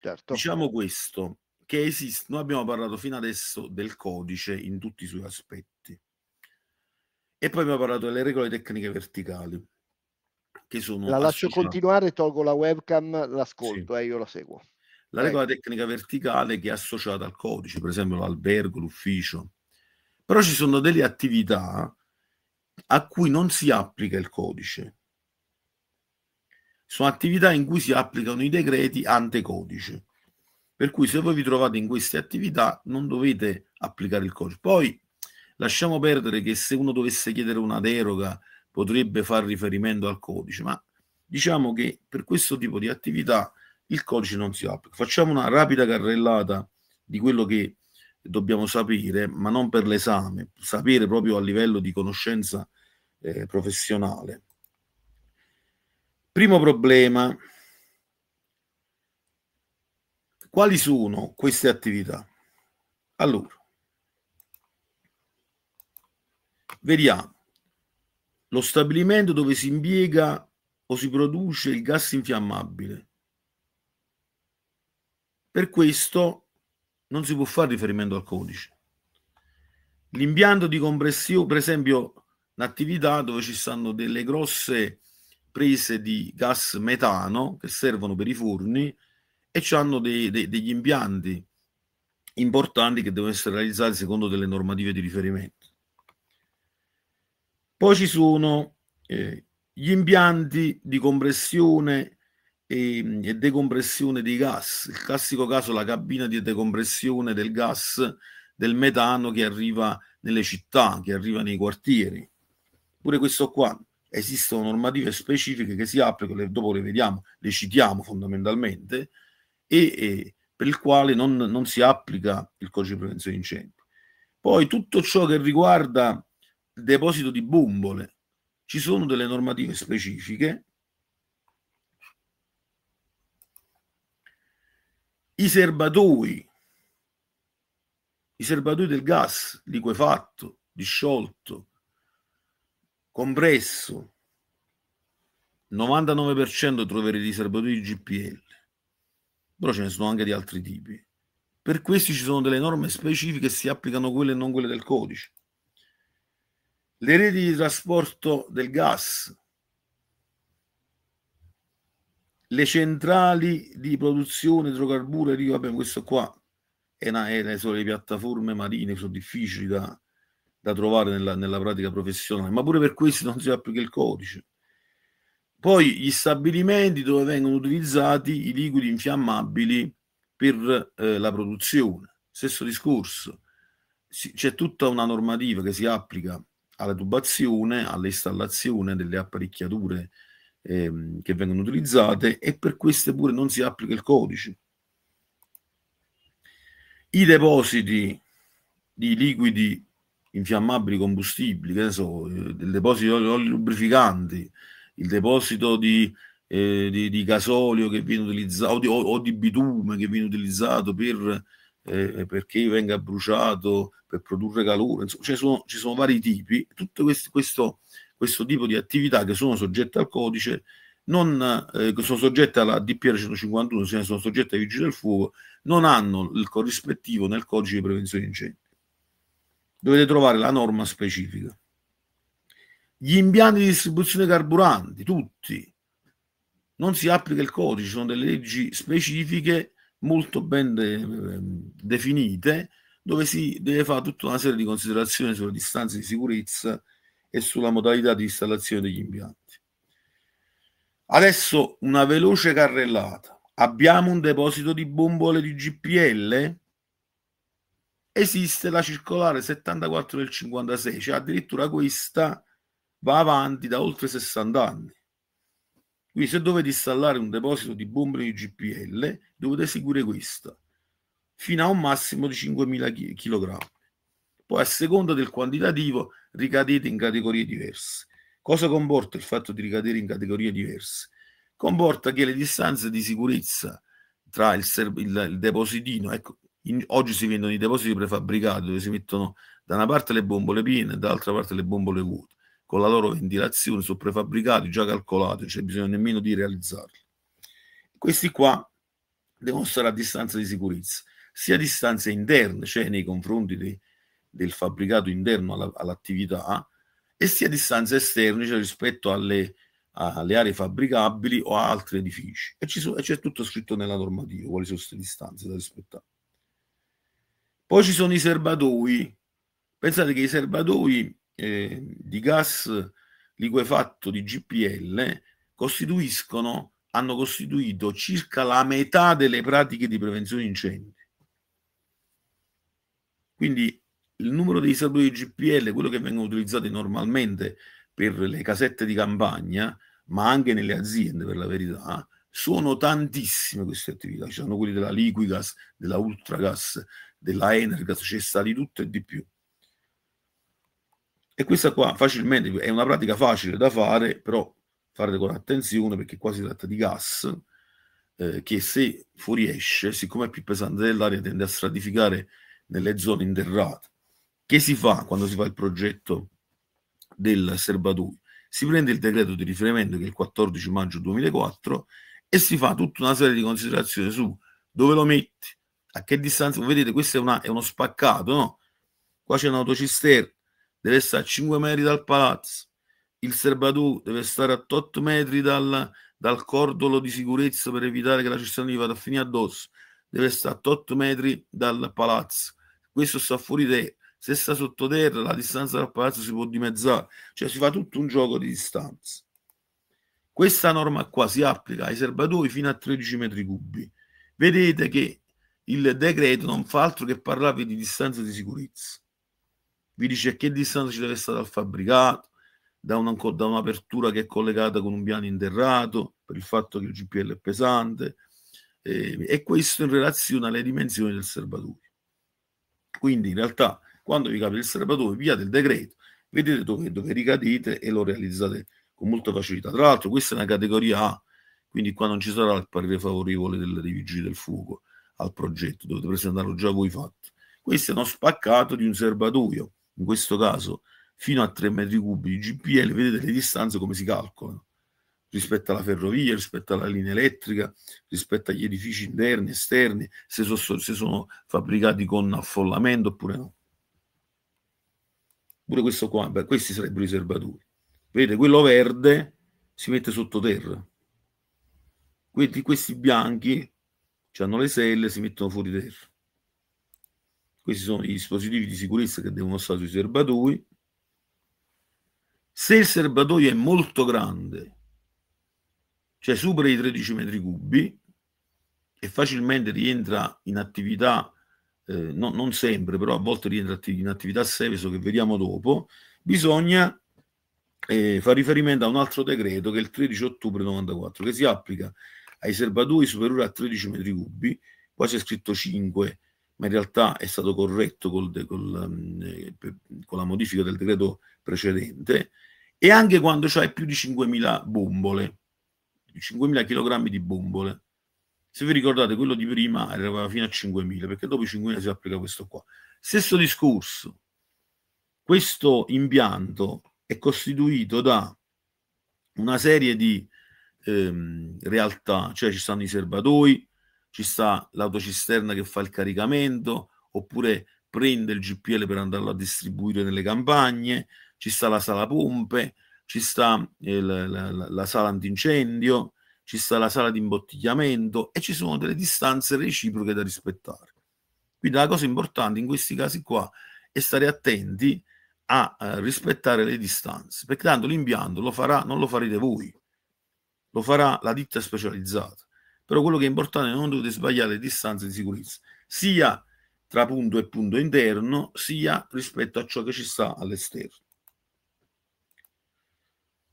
Certo. Diciamo questo, che esiste, noi abbiamo parlato fino adesso del codice in tutti i suoi aspetti e poi abbiamo parlato delle regole tecniche verticali. Che sono la lascio associate. continuare, tolgo la webcam, l'ascolto e sì. eh, io la seguo. La regola Prego. tecnica verticale che è associata al codice, per esempio l'albergo, l'ufficio. Però ci sono delle attività a cui non si applica il codice, sono attività in cui si applicano i decreti antecodice. Per cui se voi vi trovate in queste attività non dovete applicare il codice. Poi lasciamo perdere che se uno dovesse chiedere una deroga potrebbe far riferimento al codice, ma diciamo che per questo tipo di attività il codice non si applica. Facciamo una rapida carrellata di quello che dobbiamo sapere, ma non per l'esame, sapere proprio a livello di conoscenza eh, professionale. Primo problema, quali sono queste attività? Allora, vediamo lo stabilimento dove si impiega o si produce il gas infiammabile. Per questo non si può fare riferimento al codice. L'impianto di compressione, per esempio, l'attività dove ci stanno delle grosse prese di gas metano che servono per i forni e ci hanno dei, dei, degli impianti importanti che devono essere realizzati secondo delle normative di riferimento. Poi ci sono eh, gli impianti di compressione e, mm, e, decompressione dei gas, il classico caso la cabina di decompressione del gas del metano che arriva nelle città, che arriva nei quartieri. Pure questo qua esistono normative specifiche che si applicano, dopo le vediamo, le citiamo fondamentalmente, e, e per il quale non, non, si applica il codice di prevenzione incendi. Poi tutto ciò che riguarda il deposito di bombole, ci sono delle normative specifiche. I serbatoi, i serbatoi del gas liquefatto, disciolto, compresso 99% troverete i di GPL, però ce ne sono anche di altri tipi. Per questi ci sono delle norme specifiche, si applicano quelle e non quelle del codice. Le reti di trasporto del gas, le centrali di produzione idrocarburi, vabbè, questo qua è una, è solo le piattaforme marine, sono difficili da, da trovare nella, nella pratica professionale, ma pure per questo non si applica il codice. Poi gli stabilimenti dove vengono utilizzati i liquidi infiammabili per eh, la produzione. Stesso discorso, c'è tutta una normativa che si applica alla tubazione, all'installazione delle apparecchiature ehm, che vengono utilizzate e per queste pure non si applica il codice. I depositi di liquidi infiammabili combustibili, che ne so, eh, il deposito di oli lubrificanti, il deposito di, eh, di, di gasolio che viene utilizzato o di, o, di, bitume che viene utilizzato per, eh, perché venga bruciato per produrre calore, insomma, cioè sono, ci sono vari tipi, tutto questo, questo, questo tipo di attività che sono soggette al codice non eh, sono soggette alla DPR 151, cioè sono soggette ai vigili del fuoco, non hanno il corrispettivo nel codice di prevenzione incendi dovete trovare la norma specifica. Gli impianti di distribuzione carburanti, tutti, non si applica il codice, sono delle leggi specifiche molto ben de- eh, definite dove si deve fare tutta una serie di considerazioni sulle distanze di sicurezza e sulla modalità di installazione degli impianti. Adesso una veloce carrellata. Abbiamo un deposito di bombole di GPL? esiste la circolare 74 del 56, cioè addirittura questa va avanti da oltre 60 anni. Quindi se dovete installare un deposito di bombe di GPL, dovete seguire questa, fino a un massimo di 5.000 kg. Poi a seconda del quantitativo ricadete in categorie diverse. Cosa comporta il fatto di ricadere in categorie diverse? Comporta che le distanze di sicurezza tra il, il, il depositino, ecco, in, oggi si vendono i depositi prefabbricati dove si mettono da una parte le bombole piene e dall'altra parte le bombole vuote, con la loro ventilazione sono prefabbricati già calcolati, non c'è bisogno nemmeno di realizzarli. Questi qua devono stare a distanza di sicurezza, sia a distanza interna cioè nei confronti de, del fabbricato interno alla, all'attività, e sia a distanza esterna cioè rispetto alle, alle aree fabbricabili o a altri edifici. E, so, e c'è tutto scritto nella normativa quali sono queste distanze da rispettare. Poi ci sono i serbatoi. Pensate che i serbatoi eh, di gas liquefatto di GPL eh, costituiscono, hanno costituito circa la metà delle pratiche di prevenzione incendi. Quindi il numero dei serbatoi di GPL, quello che vengono utilizzati normalmente per le casette di campagna, ma anche nelle aziende per la verità, sono tantissime queste attività. Ci sono quelli della Liquigas, della Ultragas, della Energas, c'è sta di tutto e di più. E questa qua facilmente è una pratica facile da fare, però fare con attenzione perché qua si tratta di gas eh, che se fuoriesce, siccome è più pesante dell'aria, tende a stratificare nelle zone interrate. Che si fa quando si fa il progetto del serbatoio? Si prende il decreto di riferimento che è il 14 maggio 2004 e si fa tutta una serie di considerazioni su dove lo metti, a che distanza vedete questo è, una, è uno spaccato no? qua c'è un'autocisterna deve stare a 5 metri dal palazzo il serbatoio deve stare a 8 metri dal, dal, cordolo di sicurezza per evitare che la cisterna gli vada a finire addosso deve stare a 8 metri dal palazzo questo sta fuori terra se sta sottoterra la distanza dal palazzo si può dimezzare cioè si fa tutto un gioco di distanza questa norma qua si applica ai serbatoi fino a 13 metri cubi vedete che il decreto non fa altro che parlarvi di distanza di sicurezza. Vi dice che distanza ci deve stare dal fabbricato, da, una, da un'apertura che è collegata con un piano interrato, per il fatto che il GPL è pesante, eh, e questo in relazione alle dimensioni del serbatoio. Quindi in realtà quando vi capita il serbatoio, via del decreto, vedete dove, dove ricadete e lo realizzate con molta facilità. Tra l'altro questa è una categoria A, quindi qua non ci sarà il parere favorevole delle vigili del fuoco al progetto, dovete presentarlo già voi fatto. Questo è uno spaccato di un serbatoio, in questo caso fino a 3 metri cubi di GPL, vedete le distanze come si calcolano rispetto alla ferrovia, rispetto alla linea elettrica, rispetto agli edifici interni, esterni, se sono, se sono fabbricati con affollamento oppure no. Pure questo qua, beh, questi sarebbero i serbatoi. Vedete, quello verde si mette sottoterra. Quindi questi bianchi hanno le selle, si mettono fuori terra. Questi sono i dispositivi di sicurezza che devono stare sui serbatoi. Se il serbatoio è molto grande, cioè supera i 13 metri cubi e facilmente rientra in attività, eh, no, non sempre, però a volte rientra in attività Seveso che vediamo dopo, bisogna eh, fa riferimento a un altro decreto che è il 13 ottobre 1994, che si applica ai serbatoi superiori a 13 metri cubi, qua c'è scritto 5, ma in realtà è stato corretto col, col, mm, eh, con la modifica del decreto precedente, e anche quando c'è più di 5.000 bombole, 5.000 kg di bombole. Se vi ricordate, quello di prima arrivava fino a 5.000, perché dopo 5.000 si applica questo qua. Stesso discorso, questo impianto è costituito da una serie di ehm, realtà, cioè ci stanno i serbatoi, ci sta l'autocisterna che fa il caricamento, oppure prende il GPL per andarlo a distribuire nelle campagne, ci sta la sala pompe, ci sta eh, la, la, la, sala antincendio, ci sta la sala di imbottigliamento e ci sono delle distanze reciproche da rispettare. Quindi la cosa importante in questi casi qua è stare attenti a eh, rispettare le distanze, perché tanto l'impianto lo farà, non lo farete voi lo farà la ditta specializzata. Però quello che è importante è non dovete sbagliare le distanze di sicurezza, sia tra punto e punto interno, sia rispetto a ciò che ci sta all'esterno.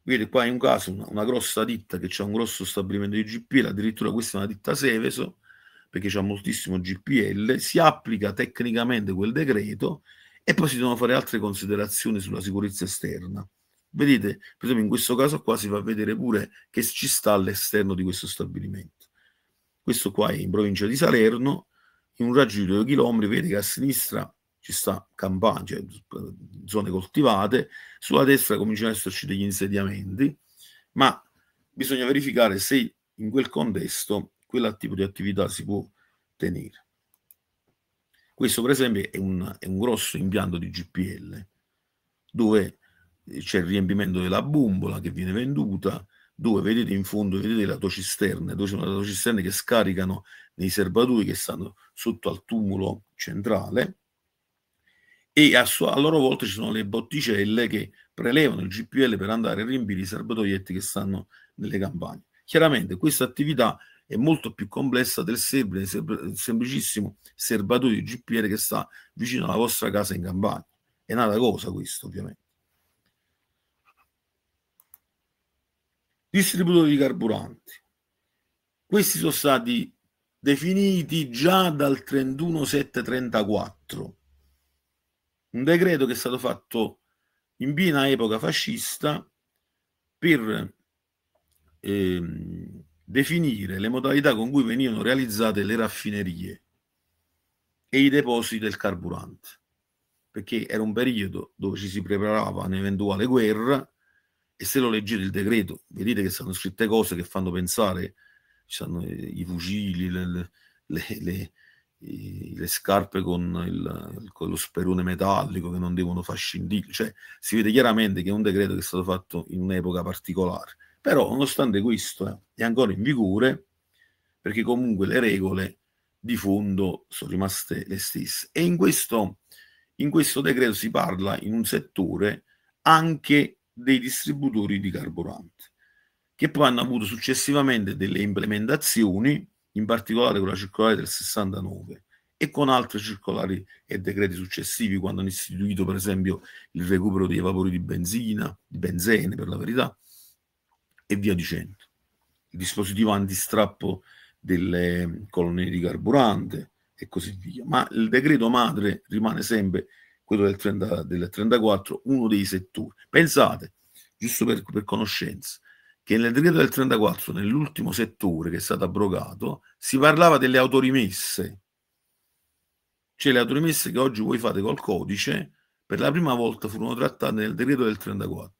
Vedete qua è un caso una, una grossa ditta che ha un grosso stabilimento di GPL, addirittura questa è una ditta Seveso, perché ha moltissimo GPL, si applica tecnicamente quel decreto e poi si devono fare altre considerazioni sulla sicurezza esterna. Vedete, per esempio in questo caso qua si fa vedere pure che ci sta all'esterno di questo stabilimento. Questo qua è in provincia di Salerno, in un raggio di 2 km, vedete che a sinistra ci sta campagna, cioè zone coltivate, sulla destra cominciano ad esserci degli insediamenti, ma bisogna verificare se in quel contesto quel tipo di attività si può tenere. Questo per esempio è un, è un grosso impianto di GPL dove c'è il riempimento della bombola che viene venduta, dove vedete in fondo vedete le autocisterne, dove sono le autocisterne che scaricano nei serbatoi che stanno sotto al tumulo centrale e a, sua, a loro volta ci sono le botticelle che prelevano il GPL per andare a riempire i serbatoietti che stanno nelle campagne. Chiaramente questa attività è molto più complessa del, serb, del semplicissimo serbatoio di GPL che sta vicino alla vostra casa in campagna. È nata cosa questo ovviamente. distributori di carburanti. Questi sono stati definiti già dal 31734, un decreto che è stato fatto in piena epoca fascista per eh, definire le modalità con cui venivano realizzate le raffinerie e i depositi del carburante, perché era un periodo dove ci si preparava un'eventuale guerra e se lo leggete il decreto vedete che sono scritte cose che fanno pensare ci sono eh, i fucili le, le, le, le scarpe con, il, con, lo sperone metallico che non devono far scintille cioè si vede chiaramente che è un decreto che è stato fatto in un'epoca particolare però nonostante questo eh, è ancora in vigore perché comunque le regole di fondo sono rimaste le stesse e in questo, in questo decreto si parla in un settore anche dei distributori di carburante, che poi hanno avuto successivamente delle implementazioni, in particolare con la circolare del 69 e con altre circolari e decreti successivi, quando hanno istituito per esempio il recupero dei vapori di benzina, di benzene per la verità, e via dicendo. Il dispositivo antistrappo delle colonne di carburante e così via. Ma il decreto madre rimane sempre quello del, 30, del 34, uno dei settori. Pensate, giusto per, per conoscenza, che nel decreto del 34, nell'ultimo settore che è stato abrogato, si parlava delle autorimesse. Cioè le autorimesse che oggi voi fate col codice, per la prima volta furono trattate nel decreto del 34.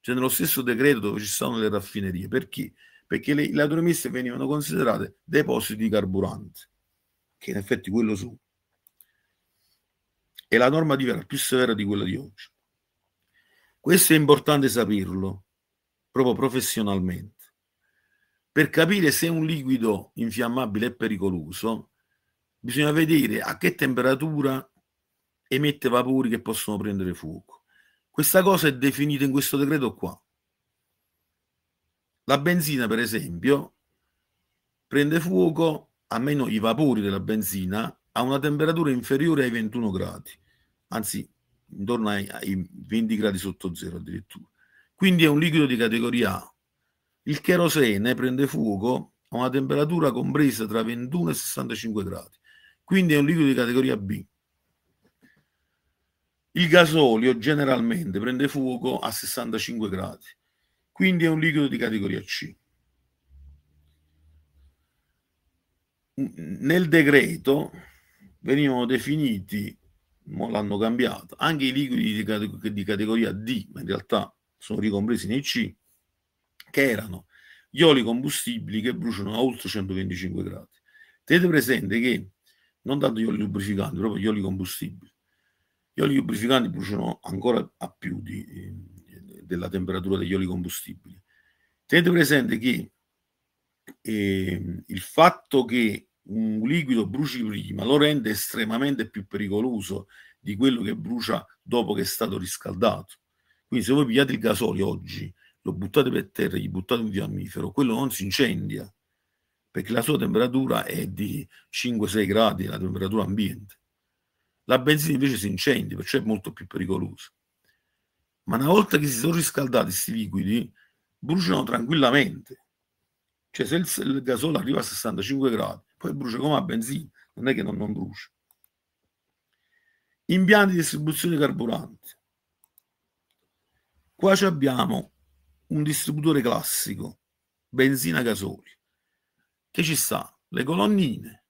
Cioè nello stesso decreto dove ci sono le raffinerie. Perché? Perché le, le autorimesse venivano considerate depositi di carburante, che in effetti quello sono e la norma diverrà più severa di quella di oggi. Questo è importante saperlo, proprio professionalmente. Per capire se un liquido infiammabile è pericoloso, bisogna vedere a che temperatura emette vapori che possono prendere fuoco. Questa cosa è definita in questo decreto qua. La benzina, per esempio, prende fuoco, a meno i vapori della benzina, a una temperatura inferiore ai 21 gradi, anzi intorno ai, ai 20 gradi sotto zero addirittura. Quindi è un liquido di categoria A. Il cherosene prende fuoco a una temperatura compresa tra 21 e 65 gradi, quindi è un liquido di categoria B. Il gasolio generalmente prende fuoco a 65 gradi, quindi è un liquido di categoria C. Nel decreto venivano definiti, l'hanno cambiato, anche i liquidi di, di categoria D, ma in realtà sono ricompresi nei C, che erano gli oli combustibili che bruciano a oltre 125 gradi. Tenete presente che non tanto gli oli lubrificanti, proprio gli oli combustibili. Gli oli lubrificanti bruciano ancora a più di, della temperatura degli oli combustibili. Tenete presente che eh, il fatto che un liquido bruci prima lo rende estremamente più pericoloso di quello che brucia dopo che è stato riscaldato. Quindi se voi pigliate il gasolio oggi, lo buttate per terra, gli buttate un fiammifero, quello non si incendia, perché la sua temperatura è di 5-6 gradi, la temperatura ambiente. La benzina invece si incendia, perciò è molto più pericolosa. Ma una volta che si sono riscaldati questi liquidi, bruciano tranquillamente. Cioè se il, il gasolio arriva a 65 gradi, poi brucia come a benzina, non è che non, non brucia. Impianti di distribuzione carburante. Qua abbiamo un distributore classico, benzina gasolio, che ci sta le colonnine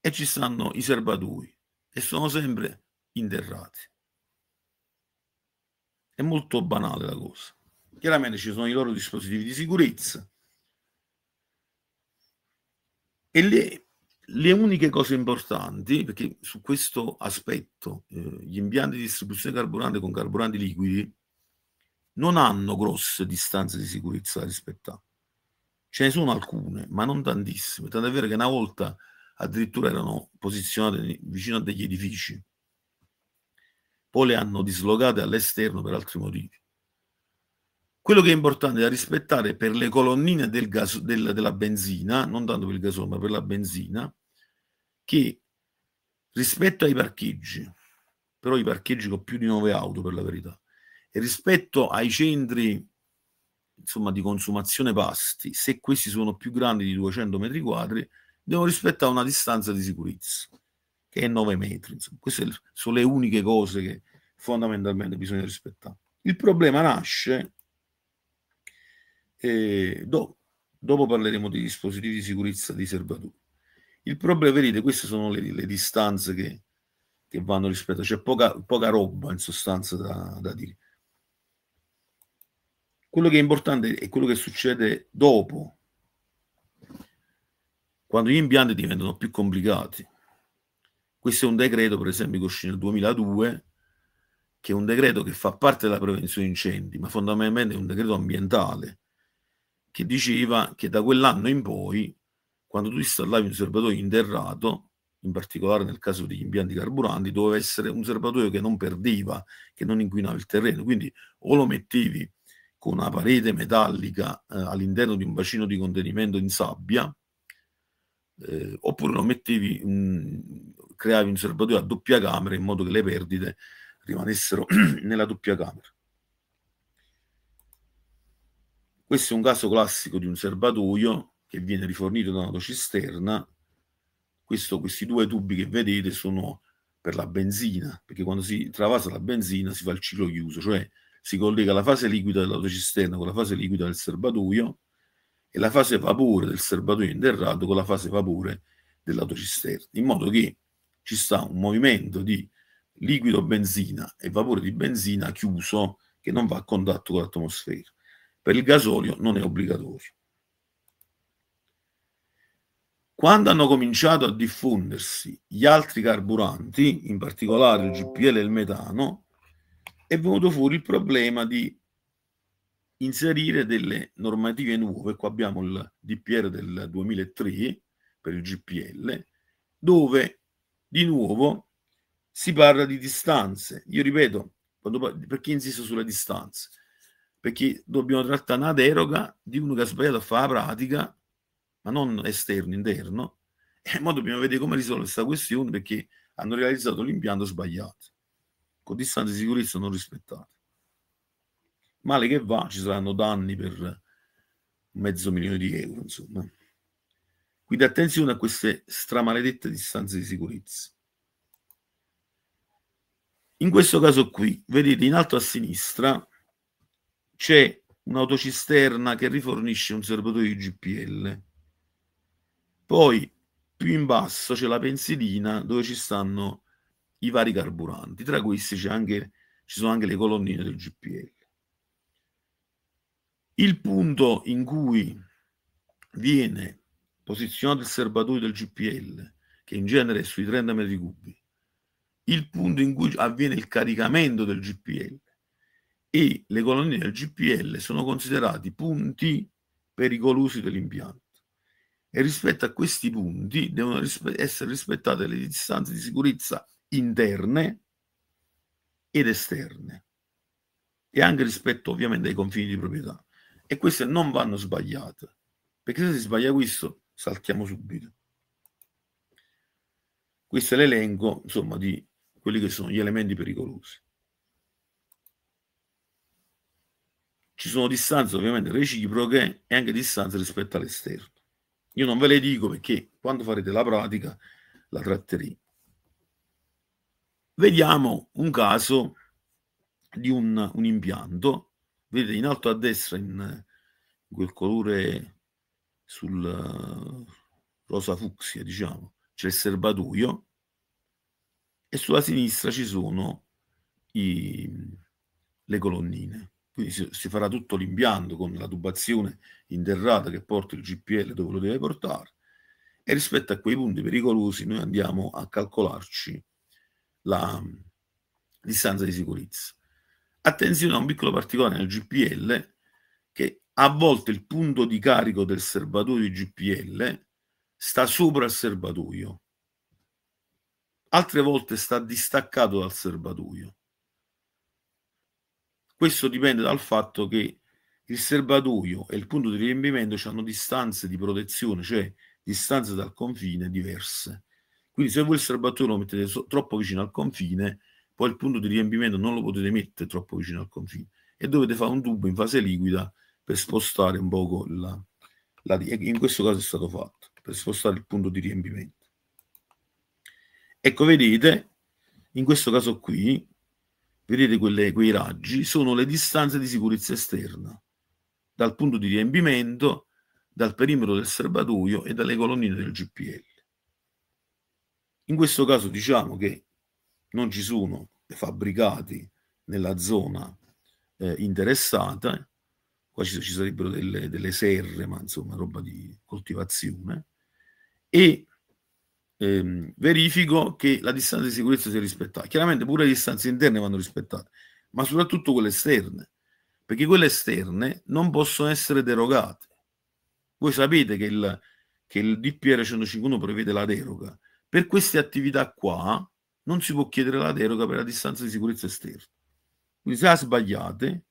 e ci stanno i serbatoi e sono sempre interrati. È molto banale la cosa. Chiaramente ci sono i loro dispositivi di sicurezza, e le, le uniche cose importanti, perché su questo aspetto eh, gli impianti di distribuzione carburante con carburanti liquidi non hanno grosse distanze di sicurezza da rispettare. Ce ne sono alcune, ma non tantissime. Tant'è vero che una volta addirittura erano posizionate vicino a degli edifici, poi le hanno dislocate all'esterno per altri motivi. Quello che è importante da rispettare per le colonnine del gas, del, della benzina, non tanto per il gasolio, ma per la benzina, che rispetto ai parcheggi, però i parcheggi con più di 9 auto per la verità, e rispetto ai centri insomma, di consumazione pasti, se questi sono più grandi di 200 metri quadri, devono rispettare una distanza di sicurezza, che è 9 metri. Insomma. Queste sono le uniche cose che fondamentalmente bisogna rispettare. Il problema nasce e dopo, dopo parleremo di dispositivi di sicurezza di serbatoi. Il problema, vedete, queste sono le, le distanze che, che, vanno rispetto, c'è poca, poca roba in sostanza da, da dire. Quello che è importante è quello che succede dopo, quando gli impianti diventano più complicati. Questo è un decreto, per esempio, che uscì nel 2002, che è un decreto che fa parte della prevenzione incendi, ma fondamentalmente è un decreto ambientale, che diceva che da quell'anno in poi, quando tu installavi un serbatoio interrato, in particolare nel caso degli impianti carburanti, doveva essere un serbatoio che non perdeva, che non inquinava il terreno. Quindi o lo mettevi con una parete metallica eh, all'interno di un bacino di contenimento in sabbia, eh, oppure lo mettevi, mh, creavi un serbatoio a doppia camera in modo che le perdite rimanessero nella doppia camera. Questo è un caso classico di un serbatoio che viene rifornito da un'autocisterna. Questo, questi due tubi che vedete sono per la benzina, perché quando si travasa la benzina si fa il ciclo chiuso, cioè si collega la fase liquida dell'autocisterna con la fase liquida del serbatoio e la fase vapore del serbatoio interrato con la fase vapore dell'autocisterna, in modo che ci sta un movimento di liquido benzina e vapore di benzina chiuso che non va a contatto con l'atmosfera per il gasolio non è obbligatorio. Quando hanno cominciato a diffondersi gli altri carburanti, in particolare il GPL e il metano, è venuto fuori il problema di inserire delle normative nuove. Qua abbiamo il DPR del 2003 per il GPL, dove di nuovo si parla di distanze. Io ripeto, quando, perché insisto sulle distanze? perché dobbiamo trattare una deroga di uno che ha sbagliato a fare la pratica, ma non esterno, interno, e ora dobbiamo vedere come risolvere questa questione perché hanno realizzato l'impianto sbagliato, con distanze di sicurezza non rispettate. Male che va, ci saranno danni per mezzo milione di euro, insomma. Quindi attenzione a queste stramaledette distanze di sicurezza. In questo caso qui, vedete in alto a sinistra, c'è un'autocisterna che rifornisce un serbatoio di GPL. Poi più in basso c'è la pensilina dove ci stanno i vari carburanti, tra questi c'è anche, ci sono anche le colonnine del GPL. Il punto in cui viene posizionato il serbatoio del GPL, che in genere è sui 30 metri cubi, il punto in cui avviene il caricamento del GPL e le colonie del GPL sono considerati punti pericolosi dell'impianto e rispetto a questi punti devono rispe- essere rispettate le distanze di sicurezza interne ed esterne e anche rispetto ovviamente ai confini di proprietà e queste non vanno sbagliate perché se si sbaglia questo saltiamo subito questo è l'elenco insomma di quelli che sono gli elementi pericolosi ci sono distanze ovviamente reciproche e anche distanze rispetto all'esterno. Io non ve le dico perché quando farete la pratica la tratteremo. Vediamo un caso di un, un, impianto, vedete in alto a destra in, in quel colore sul uh, rosa fucsia, diciamo, c'è il serbatoio e sulla sinistra ci sono i, le colonnine quindi si, si farà tutto l'impianto con la tubazione interrata che porta il GPL dove lo deve portare e rispetto a quei punti pericolosi noi andiamo a calcolarci la mm, distanza di sicurezza. Attenzione a un piccolo particolare nel GPL che a volte il punto di carico del serbatoio di GPL sta sopra il serbatoio, altre volte sta distaccato dal serbatoio. Questo dipende dal fatto che il serbatoio e il punto di riempimento hanno distanze di protezione, cioè distanze dal confine diverse. Quindi se voi il serbatoio lo mettete so- troppo vicino al confine, poi il punto di riempimento non lo potete mettere troppo vicino al confine e dovete fare un tubo in fase liquida per spostare un poco la, la in questo caso è stato fatto per spostare il punto di riempimento ecco vedete in questo caso qui vedete quelle, quei raggi, sono le distanze di sicurezza esterna, dal punto di riempimento, dal perimetro del serbatoio e dalle colonnine del GPL. In questo caso diciamo che non ci sono fabbricati nella zona eh, interessata, eh. qua ci, ci sarebbero delle, delle serre, ma insomma roba di coltivazione, e ehm, verifico che la distanza di sicurezza sia rispettata. Chiaramente pure le distanze interne vanno rispettate, ma soprattutto quelle esterne, perché quelle esterne non possono essere derogate. Voi sapete che il, che il DPR 151 prevede la deroga. Per queste attività qua non si può chiedere la deroga per la distanza di sicurezza esterna. Quindi se la sbagliate,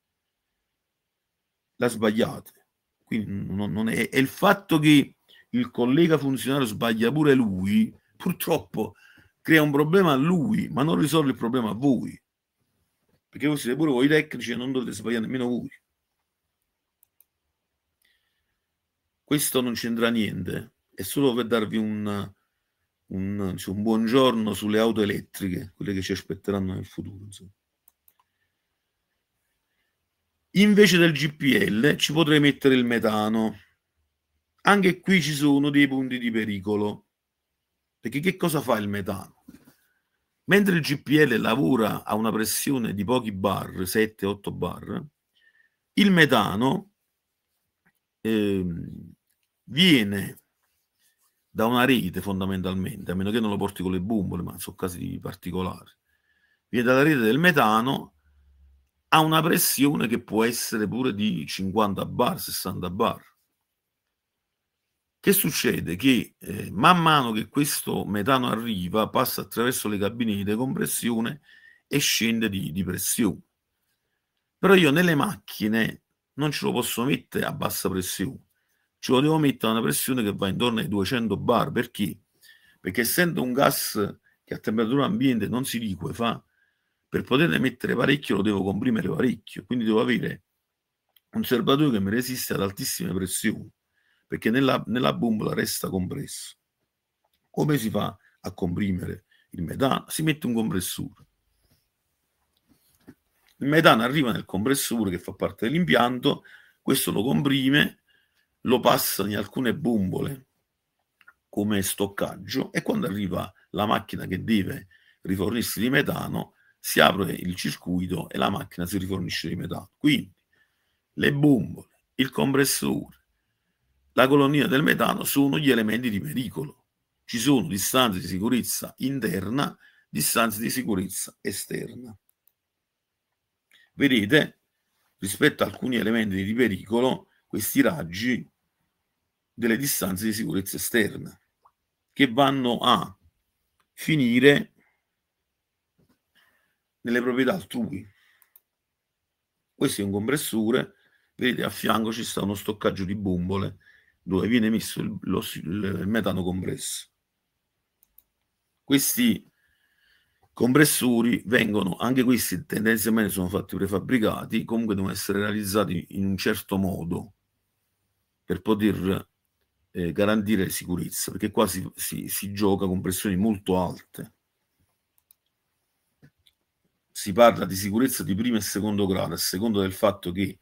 la sbagliate. Quindi non, non è, è il fatto che il collega funzionario sbaglia pure lui, purtroppo crea un problema a lui, ma non risolve il problema a voi. Perché voi siete pure voi tecnici e non dovete sbagliare nemmeno voi. Questo non c'entra niente, è solo per darvi un, un, cioè un, buongiorno sulle auto elettriche, quelle che ci aspetteranno nel futuro. Insomma. Invece del GPL ci potrei mettere il metano anche qui ci sono dei punti di pericolo. Perché che cosa fa il metano? Mentre il GPL lavora a una pressione di pochi bar, 7-8 bar, il metano eh, viene da una rete fondamentalmente, a meno che non lo porti con le bombole, ma sono casi particolari, viene dalla rete del metano a una pressione che può essere pure di 50 bar, 60 bar che succede? Che eh, man mano che questo metano arriva, passa attraverso le cabine di decompressione e scende di, di pressione. Però io nelle macchine non ce lo posso mettere a bassa pressione, ce lo devo mettere a una pressione che va intorno ai 200 bar. Perché? Perché essendo un gas che a temperatura ambiente non si liquefa, per poterne mettere parecchio lo devo comprimere parecchio, quindi devo avere un serbatoio che mi resiste ad altissime pressioni perché nella, nella bombola resta compresso. Come si fa a comprimere il metano? Si mette un compressore. Il metano arriva nel compressore che fa parte dell'impianto, questo lo comprime, lo passa in alcune bombole come stoccaggio e quando arriva la macchina che deve rifornirsi di metano, si apre il circuito e la macchina si rifornisce di metano. Quindi le bombole, il compressore, la colonia del metano sono gli elementi di pericolo. Ci sono distanze di sicurezza interna, distanze di sicurezza esterna. Vedete, rispetto a alcuni elementi di pericolo, questi raggi delle distanze di sicurezza esterna che vanno a finire nelle proprietà altrui. Questo è un compressore, vedete a fianco ci sta uno stoccaggio di bombole dove viene messo il, lo, il metano compresso. Questi compressori vengono, anche questi tendenzialmente sono fatti prefabbricati, comunque devono essere realizzati in un certo modo per poter eh, garantire sicurezza, perché qua si, si, si gioca con pressioni molto alte. Si parla di sicurezza di primo e secondo grado, a seconda del fatto che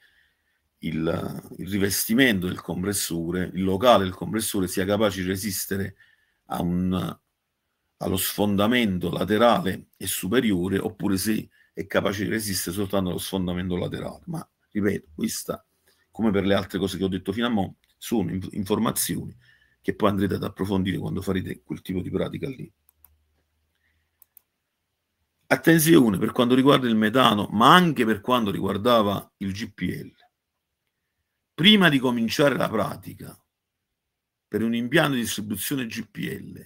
il, il rivestimento del compressore, il locale del compressore sia capace di resistere a un, allo sfondamento laterale e superiore oppure se è capace di resistere soltanto allo sfondamento laterale. Ma ripeto, questa, come per le altre cose che ho detto fino a mo, sono inf informazioni che poi andrete ad approfondire quando farete quel tipo di pratica lì. Attenzione per quanto riguarda il metano, ma anche per quanto riguardava il GPL prima di cominciare la pratica per un impianto di distribuzione GPL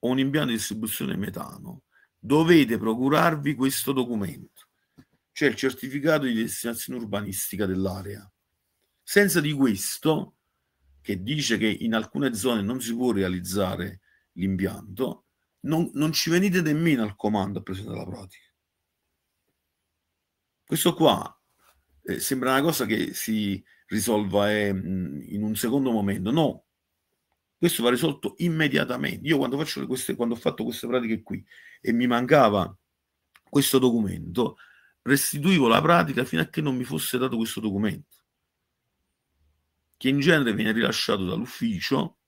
o un impianto di distribuzione metano, dovete procurarvi questo documento, cioè il certificato di destinazione urbanistica dell'area. Senza di questo, che dice che in alcune zone non si può realizzare l'impianto, non, non ci venite nemmeno al comando a presentare la pratica. Questo qua eh, sembra una cosa che si, risolva è, eh, in un secondo momento. No, questo va risolto immediatamente. Io quando, faccio queste, quando ho fatto queste pratiche qui e mi mancava questo documento, restituivo la pratica fino a che non mi fosse dato questo documento, che in genere viene rilasciato dall'ufficio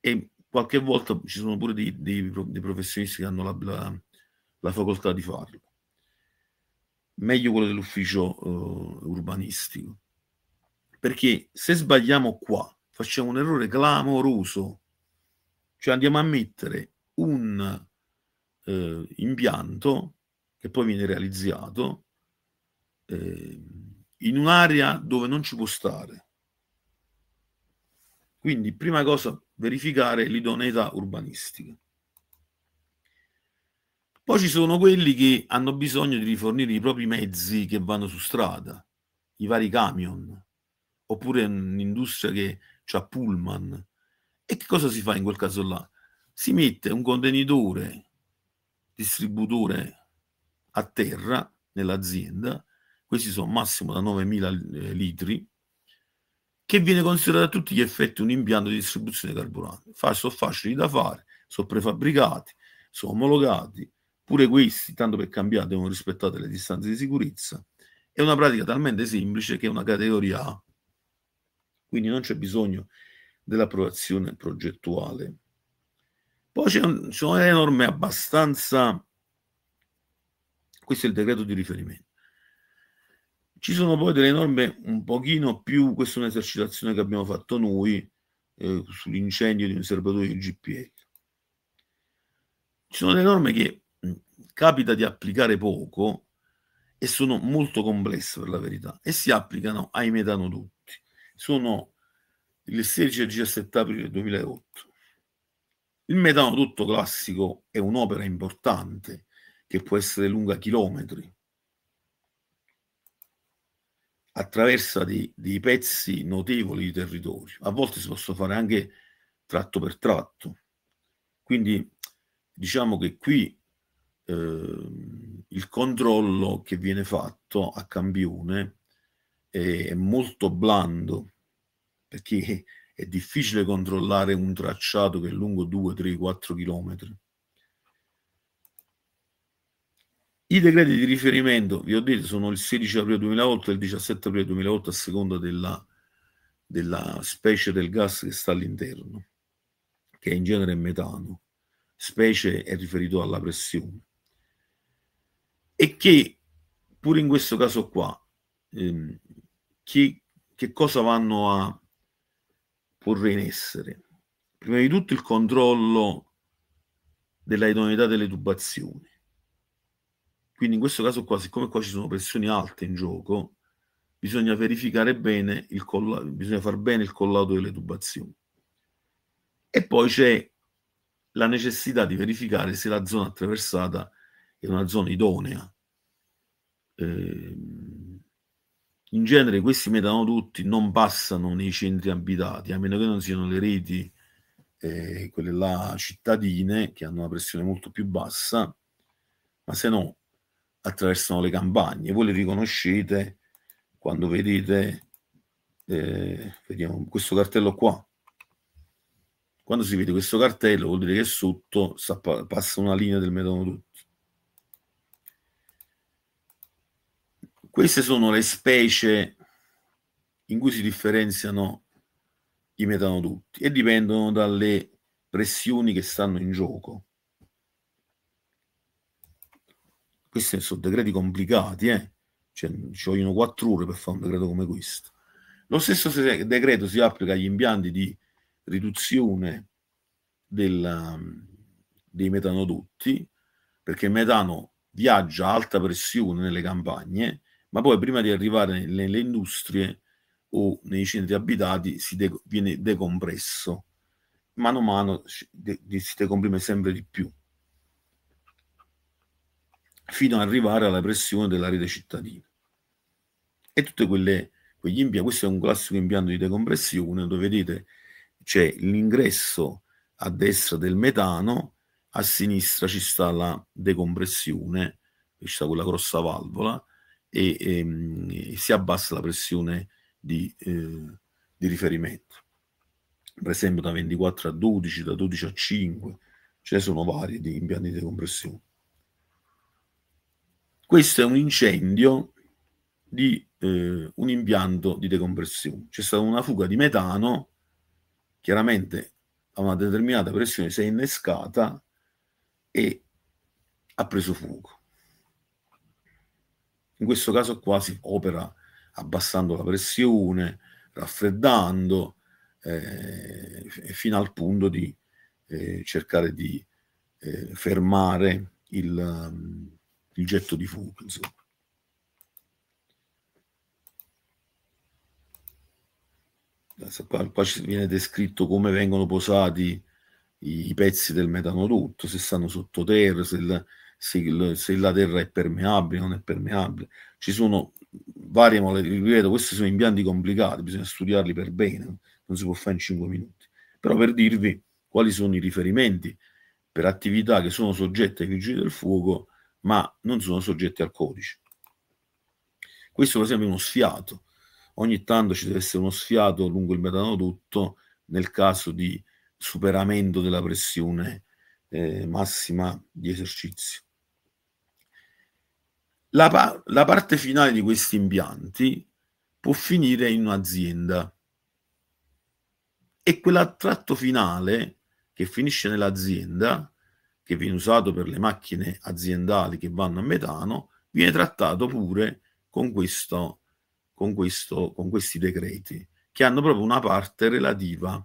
e qualche volta ci sono pure dei, dei, dei professionisti che hanno la, la, la, facoltà di farlo. Meglio quello dell'ufficio eh, urbanistico. Perché se sbagliamo qua, facciamo un errore clamoroso, cioè andiamo a mettere un eh, impianto che poi viene realizzato eh, in un'area dove non ci può stare. Quindi, prima cosa, verificare l'idoneità urbanistica. Poi ci sono quelli che hanno bisogno di rifornire i propri mezzi che vanno su strada, i vari camion, oppure un'industria che ha pullman. E che cosa si fa in quel caso là? Si mette un contenitore distributore a terra nell'azienda, questi sono massimo da 9.000 eh, litri, che viene considerato a tutti gli effetti un impianto di distribuzione carburante. Fa, sono facili da fare, sono prefabbricati, sono omologati, pure questi, tanto per cambiare, devono rispettare le distanze di sicurezza. È una pratica talmente semplice che una categoria A quindi non c'è bisogno dell'approvazione progettuale. Poi ci sono le norme abbastanza, questo è il decreto di riferimento, ci sono poi delle norme un pochino più, questa è un'esercitazione che abbiamo fatto noi eh, sull'incendio di un serbatoio di GPL. Ci sono delle norme che mh, mm, capita di applicare poco e sono molto complesse per la verità e si applicano ai metanodotti sono il 16 e il 17 aprile 2008. Il metano classico è un'opera importante che può essere lunga chilometri, attraversa dei, dei pezzi notevoli di territorio. A volte si possono fare anche tratto per tratto. Quindi diciamo che qui eh, il controllo che viene fatto a campione è molto blando perché è difficile controllare un tracciato che è lungo 2, 3, 4 chilometri. I decreti di riferimento, vi ho detto, sono il 16 aprile 2008 e il 17 aprile 2008 a seconda della, della specie del gas che sta all'interno, che in genere è metano, specie è riferito alla pressione, e che pure in questo caso qua ehm, chi, che cosa vanno a porre in essere? Prima di tutto il controllo della idoneità delle tubazioni. Quindi in questo caso qua, siccome qua ci sono pressioni alte in gioco, bisogna verificare bene il collato, bisogna far bene il collaudo delle tubazioni. E poi c'è la necessità di verificare se la zona attraversata è una zona idonea. Eh, in genere questi metano tutti non passano nei centri abitati, a meno che non siano le reti, eh, quelle là cittadine, che hanno una pressione molto più bassa, ma se no attraversano le campagne. Voi le riconoscete quando vedete, eh, vediamo, questo cartello qua. Quando si vede questo cartello vuol dire che sotto sta, passa una linea del metano tutto. Queste sono le specie in cui si differenziano i metanodutti e dipendono dalle pressioni che stanno in gioco. Questi sono decreti complicati, eh? cioè, ci vogliono quattro ore per fare un decreto come questo. Lo stesso decreto si applica agli impianti di riduzione della, dei metanodotti, perché il metano viaggia a alta pressione nelle campagne ma poi prima di arrivare nelle industrie o nei centri abitati si de- viene decompresso. Mano a mano de- si decomprime sempre di più, fino ad arrivare alla pressione della rete cittadina. E tutti quegli impianti, questo è un classico impianto di decompressione dove vedete c'è l'ingresso a destra del metano, a sinistra ci sta la decompressione, ci sta quella grossa valvola, e, e, ehm, e si abbassa la pressione di, eh, di, riferimento. Per esempio da 24 a 12, da 12 a 5, ce ne sono vari di impianti di compressione. Questo è un incendio di eh, un impianto di decompressione. C'è stata una fuga di metano, chiaramente a una determinata pressione si è innescata e ha preso fuoco in questo caso qua si opera abbassando la pressione, raffreddando, eh, fino al punto di eh, cercare di eh, fermare il, mm, il, getto di fuoco. Insomma. Qua, qua ci viene descritto come vengono posati i, i pezzi del metanodotto, se stanno sottoterra, se il, se, se la terra è permeabile o non è permeabile. Ci sono varie molecole, ripeto, questi sono impianti complicati, bisogna studiarli per bene, non si può fare in 5 minuti. Però per dirvi quali sono i riferimenti per attività che sono soggette ai vigili del fuoco, ma non sono soggette al codice. Questo per esempio è uno sfiato. Ogni tanto ci deve essere uno sfiato lungo il metanodotto nel caso di superamento della pressione eh, massima di esercizio. La, pa- la parte finale di questi impianti può finire in un'azienda e quell'attratto finale che finisce nell'azienda, che viene usato per le macchine aziendali che vanno a metano, viene trattato pure con, questo, con, questo, con questi decreti, che hanno proprio una parte relativa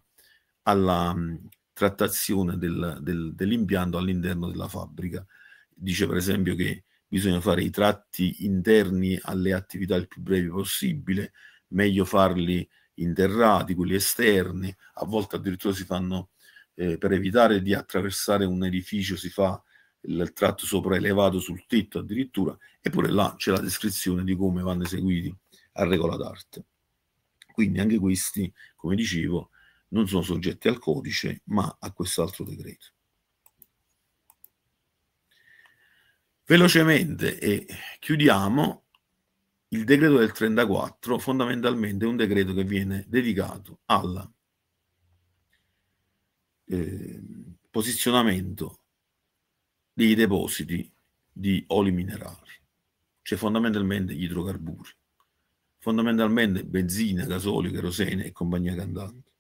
alla mh, trattazione del, del, dell'impianto all'interno della fabbrica. Dice per esempio che bisogna fare i tratti interni alle attività il più brevi possibile, meglio farli interrati, quelli esterni, a volte addirittura si fanno, eh, per evitare di attraversare un edificio, si fa il tratto sopraelevato sul tetto addirittura, eppure là c'è la descrizione di come vanno eseguiti a regola d'arte. Quindi anche questi, come dicevo, non sono soggetti al codice, ma a quest'altro decreto. Velocemente e chiudiamo, il decreto del 34 fondamentalmente è un decreto che viene dedicato al eh, posizionamento dei depositi di oli minerali, cioè fondamentalmente gli idrocarburi, fondamentalmente benzina, gasolio, kerosene e compagnia cantante.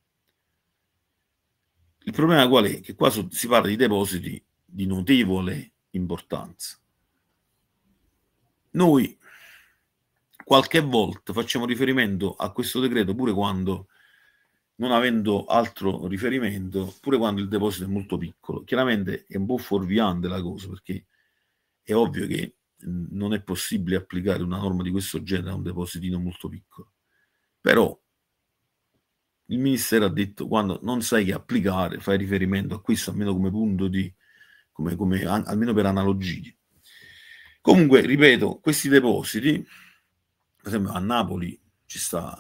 Il problema qual è? Che qua si parla di depositi di notevole importanza noi qualche volta facciamo riferimento a questo decreto pure quando non avendo altro riferimento, pure quando il deposito è molto piccolo. Chiaramente è un po' fuorviante la cosa, perché è ovvio che non è possibile applicare una norma di questo genere a un depositino molto piccolo. Però il Ministero ha detto quando non sai che applicare, fai riferimento a questo almeno come punto di, come, come, almeno per analogie. Comunque, ripeto, questi depositi, per esempio a Napoli ci sta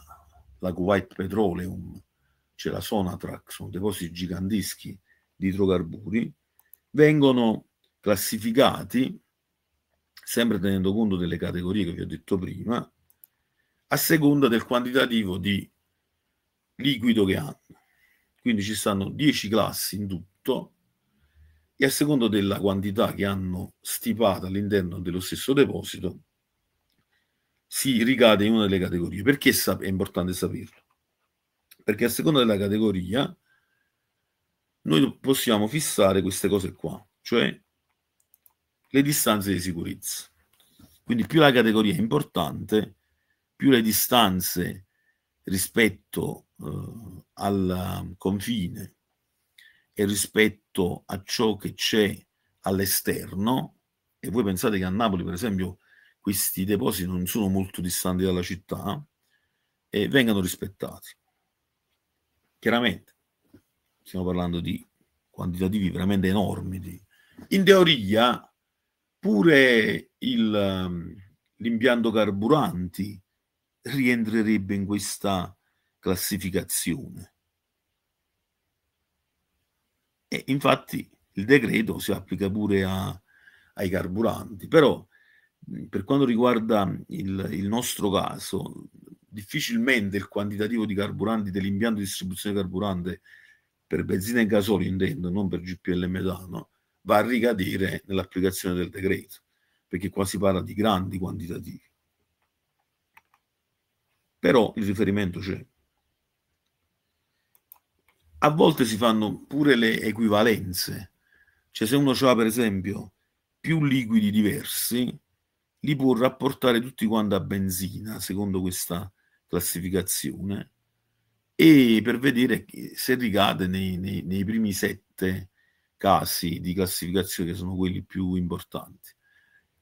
la Kuwait Petroleum, c'è la Sonatrack, sono depositi giganteschi di idrocarburi, vengono classificati, sempre tenendo conto delle categorie che vi ho detto prima, a seconda del quantitativo di liquido che hanno. Quindi ci stanno 10 classi in tutto, e a seconda della quantità che hanno stipato all'interno dello stesso deposito si ricade in una delle categorie. Perché è importante saperlo? Perché a seconda della categoria noi possiamo fissare queste cose qua, cioè le distanze di sicurezza. Quindi più la categoria è importante, più le distanze rispetto eh, al confine e rispetto a ciò che c'è all'esterno, e voi pensate che a Napoli, per esempio, questi depositi non sono molto distanti dalla città, e eh, vengano rispettati. Chiaramente, stiamo parlando di quantitativi veramente enormi. Di... In teoria, pure il, um, l'impianto carburanti rientrerebbe in questa classificazione e infatti il decreto si applica pure a, ai carburanti, però per quanto riguarda il, il, nostro caso, difficilmente il quantitativo di carburanti dell'impianto di distribuzione di carburante per benzina e gasolio, intendo, non per GPL e metano, va a ricadere nell'applicazione del decreto, perché qua si parla di grandi quantitativi. Però il riferimento c'è a volte si fanno pure le equivalenze. Cioè se uno ha per esempio più liquidi diversi, li può rapportare tutti quanti a benzina, secondo questa classificazione, e per vedere se ricade nei, nei, nei primi sette casi di classificazione che sono quelli più importanti.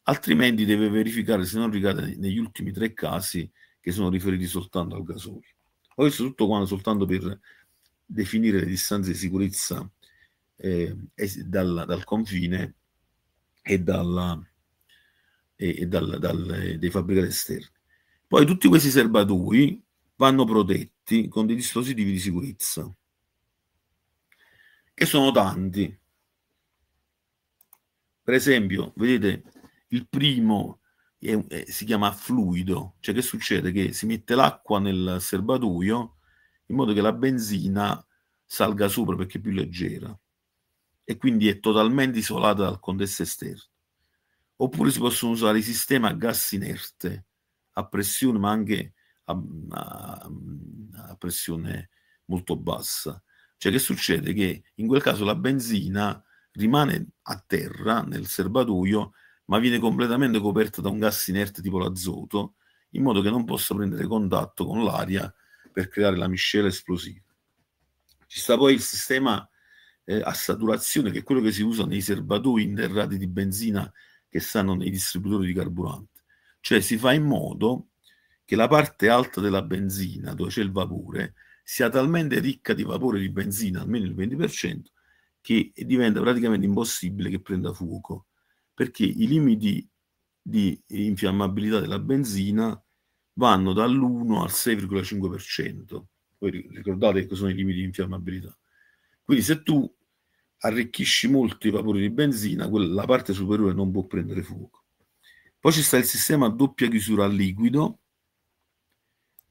Altrimenti deve verificare se non ricade negli ultimi tre casi che sono riferiti soltanto al gasolio. Ho visto tutto quanto soltanto per definire le distanze di sicurezza eh, dal, dal, confine e, dalla, e, e dal, dal, dei fabbricati esterni. Poi tutti questi serbatoi vanno protetti con dei dispositivi di sicurezza, che sono tanti. Per esempio, vedete, il primo è, è, si chiama fluido, cioè che succede? Che si mette l'acqua nel serbatoio in modo che la benzina salga sopra perché è più leggera e quindi è totalmente isolata dal contesto esterno. Oppure si possono usare i sistemi a gas inerte, a pressione ma anche a, a, a pressione molto bassa. Cioè che succede? Che in quel caso la benzina rimane a terra nel serbatoio ma viene completamente coperta da un gas inerte tipo l'azoto in modo che non possa prendere contatto con l'aria per creare la miscela esplosiva. Ci sta poi il sistema eh, a saturazione, che è quello che si usa nei serbatoi interrati di benzina che stanno nei distributori di carburante. Cioè si fa in modo che la parte alta della benzina, dove c'è il vapore, sia talmente ricca di vapore di benzina, almeno il 20%, che diventa praticamente impossibile che prenda fuoco, perché i limiti di infiammabilità della benzina vanno dall'1 al 6,5%. Voi ricordate che sono i limiti di infiammabilità. Quindi se tu arricchisci molto i vapori di benzina, quella, la parte superiore non può prendere fuoco. Poi ci sta il sistema a doppia chiusura a liquido,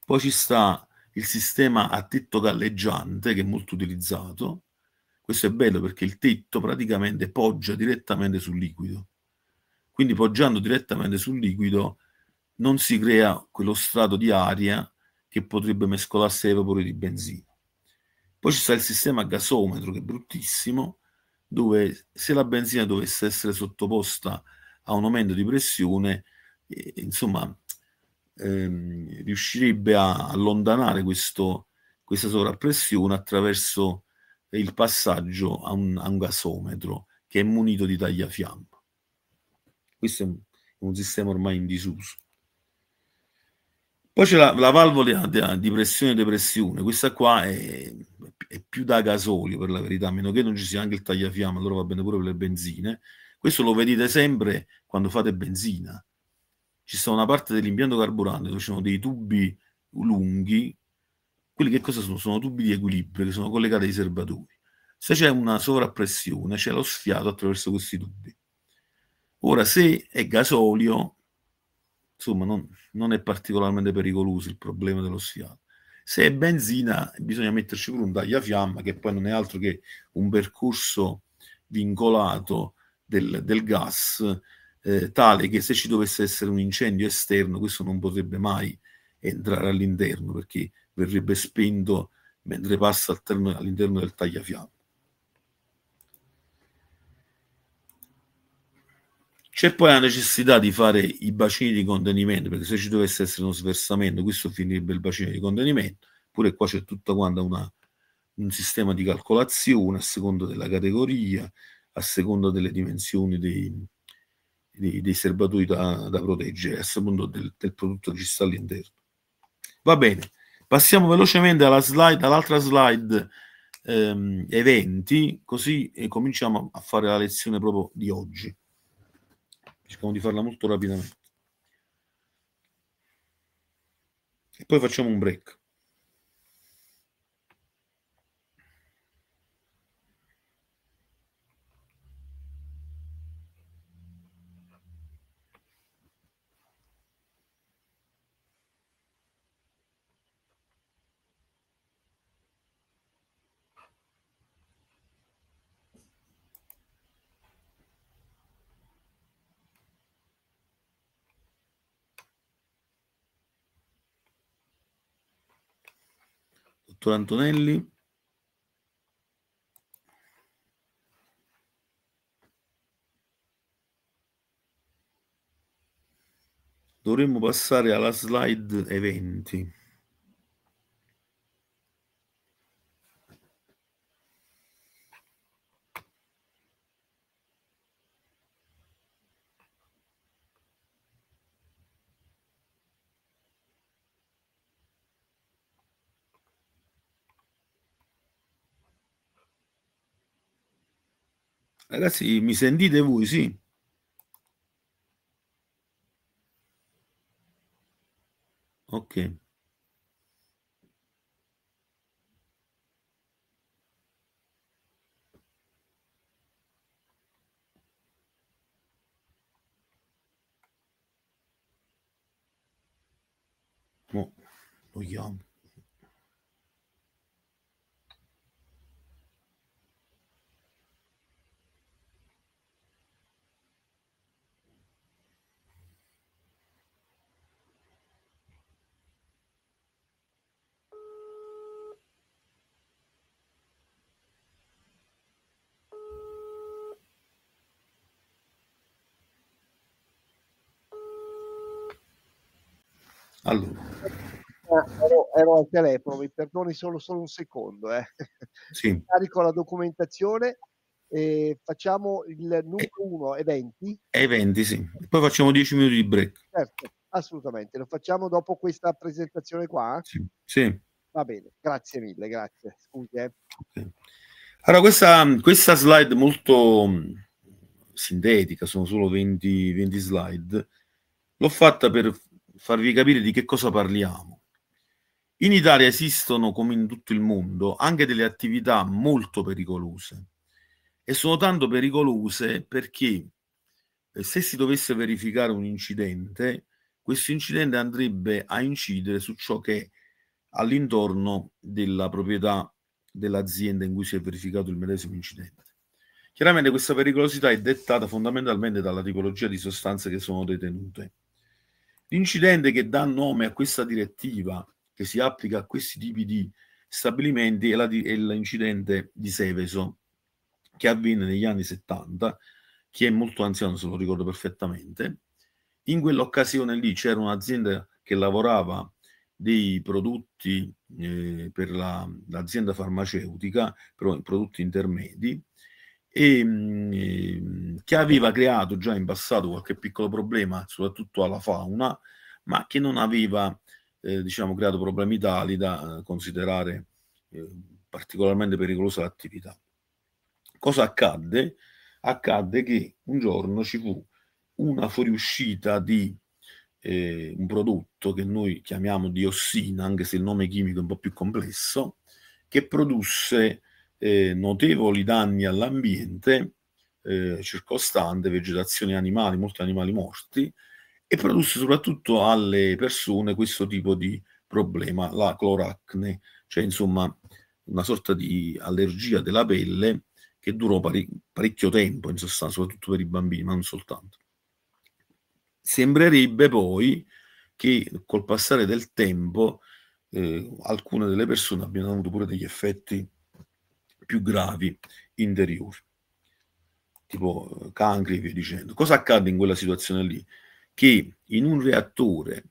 poi ci sta il sistema a tetto galleggiante che è molto utilizzato. Questo è bello perché il tetto praticamente poggia direttamente sul liquido. Quindi poggiando direttamente sul liquido non si crea quello strato di aria che potrebbe mescolarsi ai vapori di benzina. Poi ci sta il sistema a gasometro che è bruttissimo, dove se la benzina dovesse essere sottoposta a un aumento di pressione, eh, insomma, ehm, riuscirebbe a allontanare questo, questa sovrappressione attraverso il passaggio a un, a un, gasometro che è munito di tagliafiamma. Questo è un, un sistema ormai in disuso. Poi c'è la, la valvola di pressione e depressione, questa qua è, è, più da gasolio per la verità, a meno che non ci sia anche il tagliafiamme, allora va bene pure per le benzine. Questo lo vedete sempre quando fate benzina. Ci sta una parte dell'impianto carburante dove ci sono dei tubi lunghi, quelli che cosa sono? Sono tubi di equilibrio che sono collegati ai serbatoi. Se c'è una sovrappressione c'è lo sfiato attraverso questi tubi. Ora, se è gasolio, insomma non, non, è particolarmente pericoloso il problema dello sfiato. Se è benzina bisogna metterci pure un tagliafiamma che poi non è altro che un percorso vincolato del, del gas eh, tale che se ci dovesse essere un incendio esterno questo non potrebbe mai entrare all'interno perché verrebbe spento mentre passa all'interno del tagliafiamma. C'è poi la necessità di fare i bacini di contenimento, perché se ci dovesse essere uno sversamento, questo finirebbe il bacino di contenimento, pure qua c'è tutta quanta una, un sistema di calcolazione a seconda della categoria, a seconda delle dimensioni dei, dei, dei serbatoi da, da, proteggere, a seconda del, del prodotto che ci sta all'interno. Va bene, passiamo velocemente alla slide, all'altra slide ehm, eventi, così cominciamo a fare la lezione proprio di oggi cerchiamo di farla molto rapidamente. E poi facciamo un break. Arturo Antonelli. Dovremmo passare alla slide eventi. Ragazzi, mi sentite voi? Sì. Ok. Oh, lo Allora. Eh, ero, ero, al telefono, mi perdoni solo, solo un secondo. Eh. Sì. Carico la documentazione, eh, facciamo il numero 1 e 20. E 20, sì. Poi facciamo 10 minuti di break. Certo, assolutamente. Lo facciamo dopo questa presentazione qua? Sì. sì. Va bene, grazie mille, grazie. Scusi. Eh. Okay. Allora, questa, questa slide molto mm, sintetica, sono solo 20, 20 slide, l'ho fatta per farvi capire di che cosa parliamo. In Italia esistono, come in tutto il mondo, anche delle attività molto pericolose e sono tanto pericolose perché eh, se si dovesse verificare un incidente, questo incidente andrebbe a incidere su ciò che è all'intorno della proprietà dell'azienda in cui si è verificato il medesimo incidente. Chiaramente questa pericolosità è dettata fondamentalmente dalla tipologia di sostanze che sono detenute L'incidente che dà nome a questa direttiva, che si applica a questi tipi di stabilimenti, è, la, è l'incidente di Seveso, che avvenne negli anni 70. Chi è molto anziano se lo ricordo perfettamente. In quell'occasione lì c'era un'azienda che lavorava dei prodotti eh, per la, l'azienda farmaceutica, però prodotti intermedi, e mh, mm, che aveva creato già in passato qualche piccolo problema, soprattutto alla fauna, ma che non aveva eh, diciamo, creato problemi tali da eh, considerare eh, particolarmente pericolosa l'attività. Cosa accadde? Accadde che un giorno ci fu una fuoriuscita di eh, un prodotto che noi chiamiamo diossina, anche se il nome chimico è un po' più complesso, che produsse eh, notevoli danni all'ambiente eh, circostante, vegetazione animali, molti animali morti, e produsse soprattutto alle persone questo tipo di problema, la cloracne, cioè insomma una sorta di allergia della pelle che durò pare parecchio tempo, in sostanza, soprattutto per i bambini, ma non soltanto. Sembrerebbe poi che col passare del tempo eh, alcune delle persone abbiano avuto pure degli effetti più gravi in derior, tipo eh, cancri e via dicendo. Cosa accadde in quella situazione lì? Che in un reattore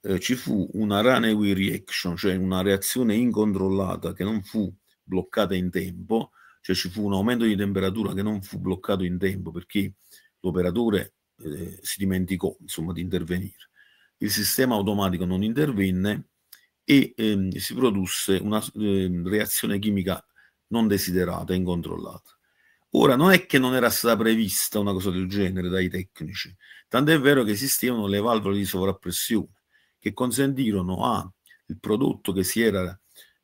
eh, ci fu una runaway reaction, cioè una reazione incontrollata che non fu bloccata in tempo, cioè ci fu un aumento di temperatura che non fu bloccato in tempo perché l'operatore eh, si dimenticò insomma, di intervenire. Il sistema automatico non intervenne e ehm, si produsse una eh, reazione chimica non desiderata, incontrollata. Ora, non è che non era stata prevista una cosa del genere dai tecnici, tant'è vero che esistevano le valvole di sovrappressione che consentirono al prodotto che si era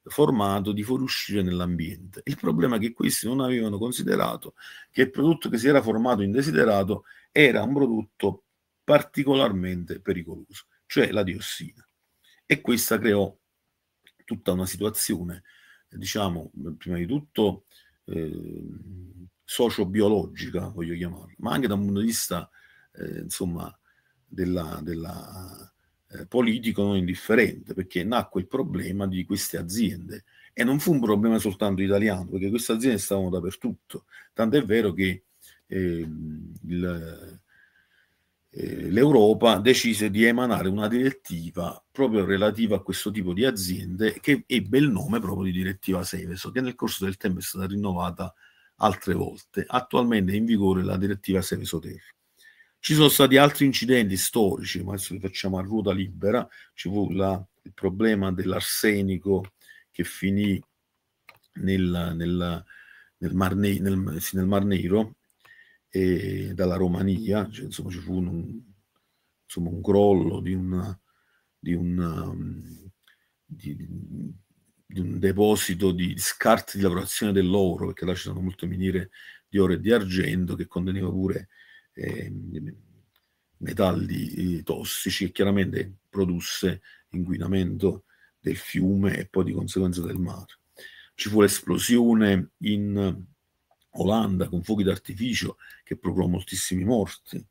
formato di fuoriuscire nell'ambiente. Il problema è che questi non avevano considerato che il prodotto che si era formato indesiderato era un prodotto particolarmente pericoloso, cioè la diossina. E questa creò tutta una situazione diciamo, eh, prima di tutto eh, sociobiologica, voglio chiamarla, ma anche da un punto di vista, eh, insomma, della, della eh, politico non indifferente, perché nacque il problema di queste aziende. E non fu un problema soltanto italiano, perché queste aziende stavano dappertutto. Tant'è vero che ehm, il, l'Europa decise di emanare una direttiva proprio relativa a questo tipo di aziende che ebbe il nome proprio di direttiva Seveso, che nel corso del tempo è stata rinnovata altre volte. Attualmente è in vigore la direttiva Seveso Terra. Ci sono stati altri incidenti storici, ma adesso li facciamo a ruota libera. Ci fu la, il problema dell'arsenico che finì nel, nel, nel, Mar, nel Mar Nero, e dalla Romania, cioè, insomma ci fu un, insomma, un crollo di, una, di, una, um, di, di, un deposito di scarti di lavorazione dell'oro, perché là ci sono molte miniere di oro e di argento che conteneva pure ehm, eh, metalli tossici e chiaramente produsse inquinamento del fiume e poi di conseguenza del mare. Ci fu l'esplosione in Olanda con fuochi d'artificio che procurò moltissimi morti.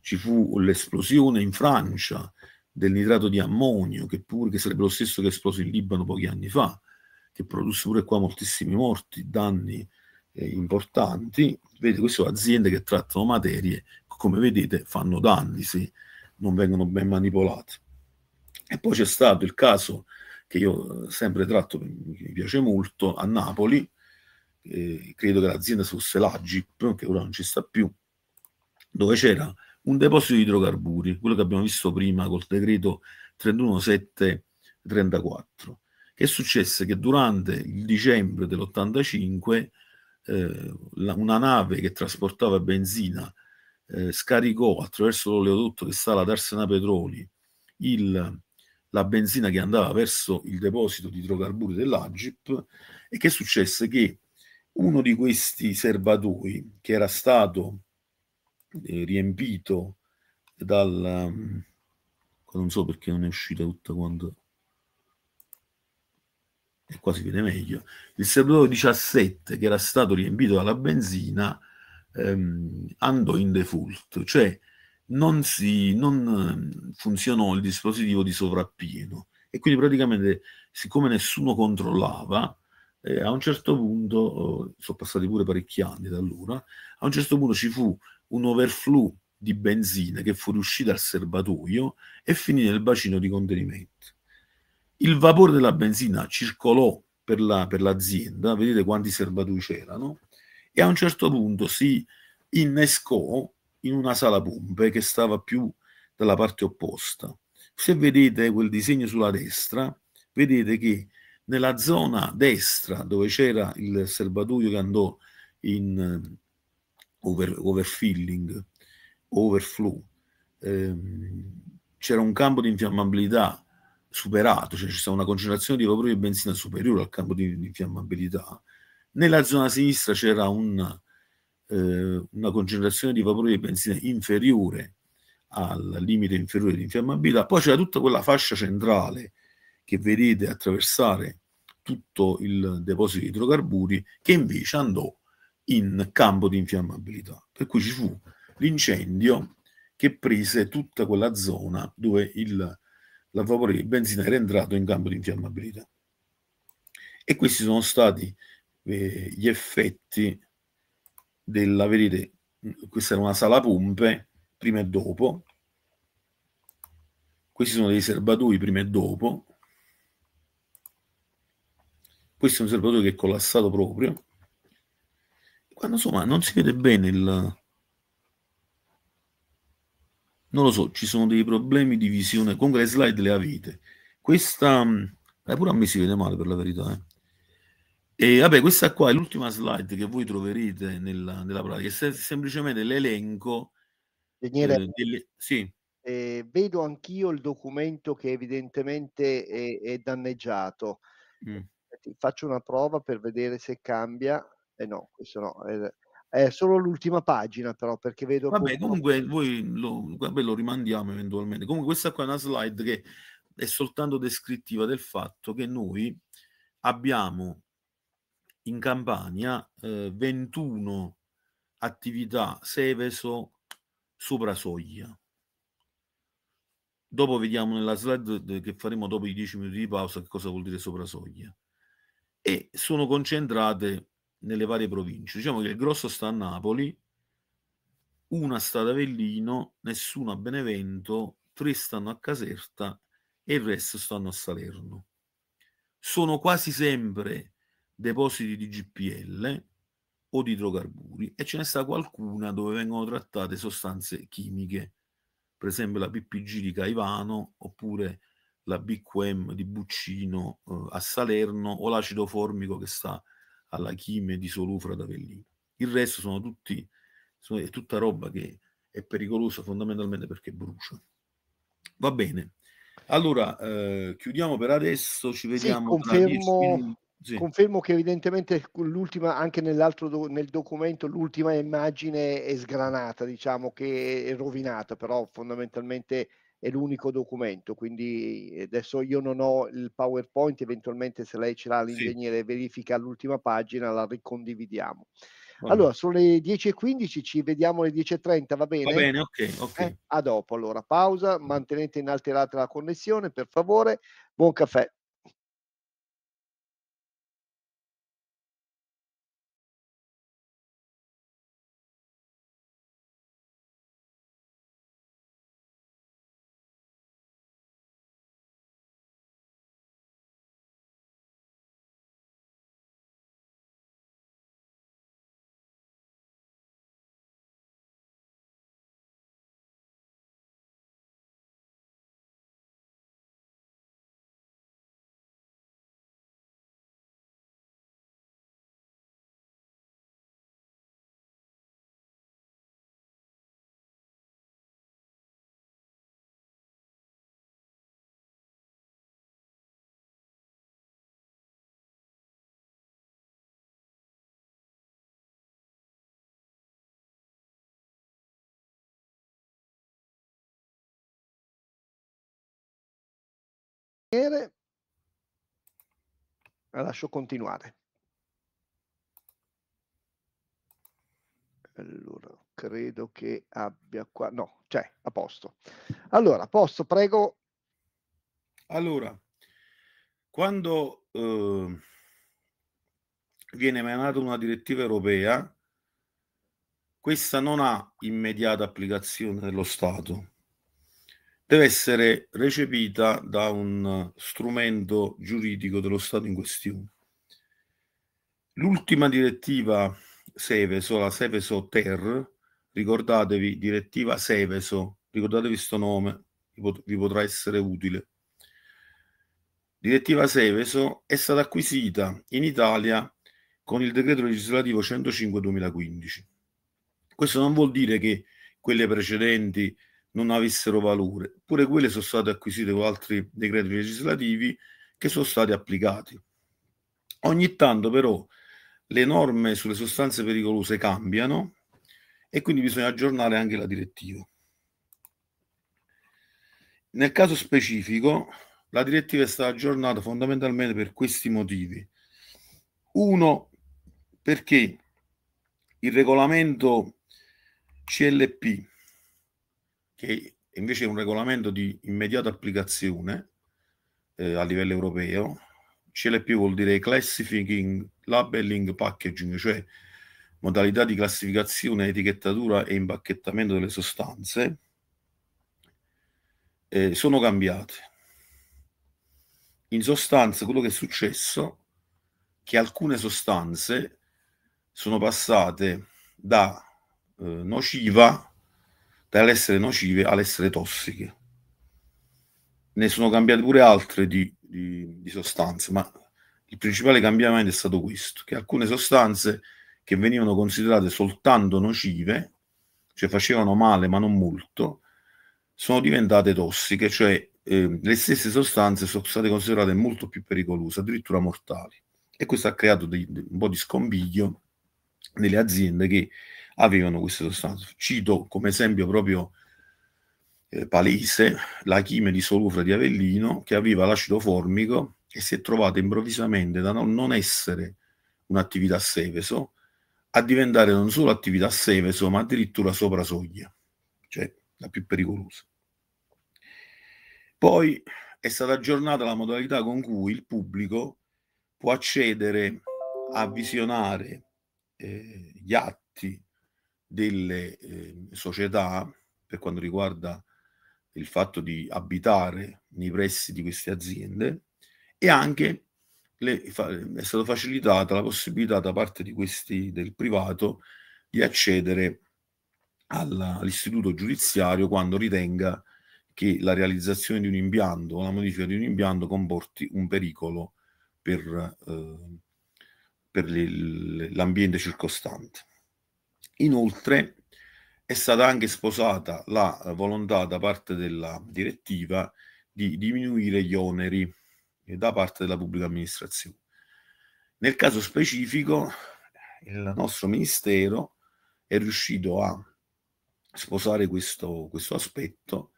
Ci fu l'esplosione in Francia del nitrato di ammonio, che pure che sarebbe lo stesso che esploso in Libano pochi anni fa, che produsse pure qua moltissimi morti, danni eh, importanti. Vedete, queste sono aziende che trattano materie, come vedete, fanno danni se non vengono ben manipolate. E poi c'è stato il caso che io eh, sempre tratto, mi piace molto, a Napoli, eh, credo che l'azienda fosse la GIP, che ora non ci sta più, dove c'era un deposito di idrocarburi, quello che abbiamo visto prima col decreto 31734. Che successe? Che durante il dicembre dell'85 eh, una nave che trasportava benzina eh, scaricò attraverso l'oleodotto che stava alla Tarsena Petroli il, la benzina che andava verso il deposito di idrocarburi dell'Agip e che successe? Che uno di questi serbatoi che era stato eh, riempito dal um, non so perché non è uscita tutta quanto e qua si vede meglio il serbatoio 17 che era stato riempito dalla benzina ehm, andò in default cioè non, si, non mm, funzionò il dispositivo di sovrappieno e quindi praticamente siccome nessuno controllava eh, a un certo punto, oh, sono passati pure parecchi anni da allora, a un certo punto ci fu un overflow di benzina che fu riuscita al serbatoio e finì nel bacino di contenimento. Il vapore della benzina circolò per, la, per l'azienda, vedete quanti serbatoi c'erano, e a un certo punto si innescò in una sala pompe che stava più dalla parte opposta. Se vedete quel disegno sulla destra, vedete che nella zona destra dove c'era il serbatoio che andò in eh, over, overfilling, overflow, ehm, c'era un campo di infiammabilità superato, cioè c'è stata una concentrazione di vapore di benzina superiore al campo di, infiammabilità. Nella zona sinistra c'era una, eh, una concentrazione di vapore di benzina inferiore al limite inferiore di infiammabilità, poi c'era tutta quella fascia centrale che vedete attraversare tutto il deposito di idrocarburi che invece andò in campo di infiammabilità. Per cui ci fu l'incendio che prese tutta quella zona dove il, la vapore di benzina era entrato in campo di infiammabilità. E questi sono stati eh, gli effetti della, vedete, questa era una sala pompe prima e dopo, questi sono dei serbatoi prima e dopo, questo è un serbatoio che è collassato proprio quando insomma non si vede bene il non lo so ci sono dei problemi di visione comunque le slide le avete questa mm, eh, pure a me si vede male per la verità eh. E vabbè, questa qua è l'ultima slide che voi troverete nella, nella pratica, è sem- semplicemente l'elenco. Daniele, eh, delle... sì. eh, vedo anch'io il documento che evidentemente è, è danneggiato. Mm ti faccio una prova per vedere se cambia. E eh no, questo no. È, solo l'ultima pagina, però, perché vedo. Vabbè, comunque una... voi lo, vabbè, lo rimandiamo eventualmente. Comunque, questa qua è una slide che è soltanto descrittiva del fatto che noi abbiamo in Campania eh, 21 attività Seveso sopra soglia. Dopo vediamo nella slide eh, che faremo dopo i 10 minuti di pausa che cosa vuol dire sopra soglia e sono concentrate nelle varie province. Diciamo che il grosso sta a Napoli, una sta ad Avellino, nessuna a Benevento, tre stanno a Caserta e il resto stanno a Salerno. Sono quasi sempre depositi di GPL o di idrocarburi e ce ne sta qualcuna dove vengono trattate sostanze chimiche, per esempio la PPG di Caivano oppure la BQM di Buccino eh, a Salerno o l'acido formico che sta alla chime di Solufra d'Avellino. Il resto sono tutti, sono, è tutta roba che è pericolosa fondamentalmente perché brucia. Va bene. Allora, eh, chiudiamo per adesso, ci vediamo sì, confermo, sì. confermo che evidentemente l'ultima, anche nell'altro do, nel documento, l'ultima immagine è sgranata, diciamo che è rovinata, però fondamentalmente è l'unico documento, quindi eh, adesso io non ho il PowerPoint, eventualmente se lei ce l'ha l'ingegnere sì. verifica l'ultima pagina, la ricondividiamo. Allora, allora sono le 10.15, ci vediamo alle 10.30, va bene? Va bene, ok. okay. Eh, a dopo, allora pausa, mantenete inalterata la connessione, per favore, buon caffè. la lascio continuare. Allora, credo che abbia qua, no, c'è, a posto. Allora, posto, prego. Allora, quando eh, viene emanata una direttiva europea, questa non ha immediata applicazione dello Stato, deve essere recepita da un strumento giuridico dello Stato in questione. L'ultima direttiva Seveso, la Seveso Ter, ricordatevi, direttiva Seveso, ricordatevi questo nome, vi, potrà essere utile. Direttiva Seveso è stata acquisita in Italia con il decreto legislativo 105-2015. Questo non vuol dire che quelle precedenti non avessero valore. Pure quelle sono state acquisite con altri decreti legislativi che sono stati applicati. Ogni tanto però le norme sulle sostanze pericolose cambiano e quindi bisogna aggiornare anche la direttiva. Nel caso specifico, la direttiva è stata aggiornata fondamentalmente per questi motivi. Uno, perché il regolamento CLP che invece è un regolamento di immediata applicazione eh, a livello europeo. CLP vuol dire Classifying Labeling Packaging, cioè modalità di classificazione, etichettatura e impacchettamento delle sostanze, eh, sono cambiate. In sostanza, quello che è successo è che alcune sostanze sono passate da eh, nociva dall'essere nocive all'essere tossiche. Ne sono cambiate pure altre di, di, di sostanze, ma il principale cambiamento è stato questo, che alcune sostanze che venivano considerate soltanto nocive, cioè facevano male ma non molto, sono diventate tossiche, cioè eh, le stesse sostanze sono state considerate molto più pericolose, addirittura mortali. E questo ha creato dei, un po' di scompiglio nelle aziende che avevano queste sostanze. Cito come esempio proprio eh, palese la chime di solufra di Avellino che aveva l'acido formico e si è trovata improvvisamente da non essere un'attività a Seveso a diventare non solo attività a Seveso ma addirittura sopra soglia, cioè la più pericolosa. Poi è stata aggiornata la modalità con cui il pubblico può accedere a visionare eh, gli atti delle eh, società per quanto riguarda il fatto di abitare nei pressi di queste aziende e anche le, fa, è stata facilitata la possibilità da parte di questi del privato di accedere alla, all'istituto giudiziario quando ritenga che la realizzazione di un impianto o la modifica di un impianto comporti un pericolo per, eh, per le, l'ambiente circostante. Inoltre è stata anche sposata la volontà da parte della direttiva di diminuire gli oneri da parte della pubblica amministrazione. Nel caso specifico, il nostro ministero è riuscito a sposare questo, questo aspetto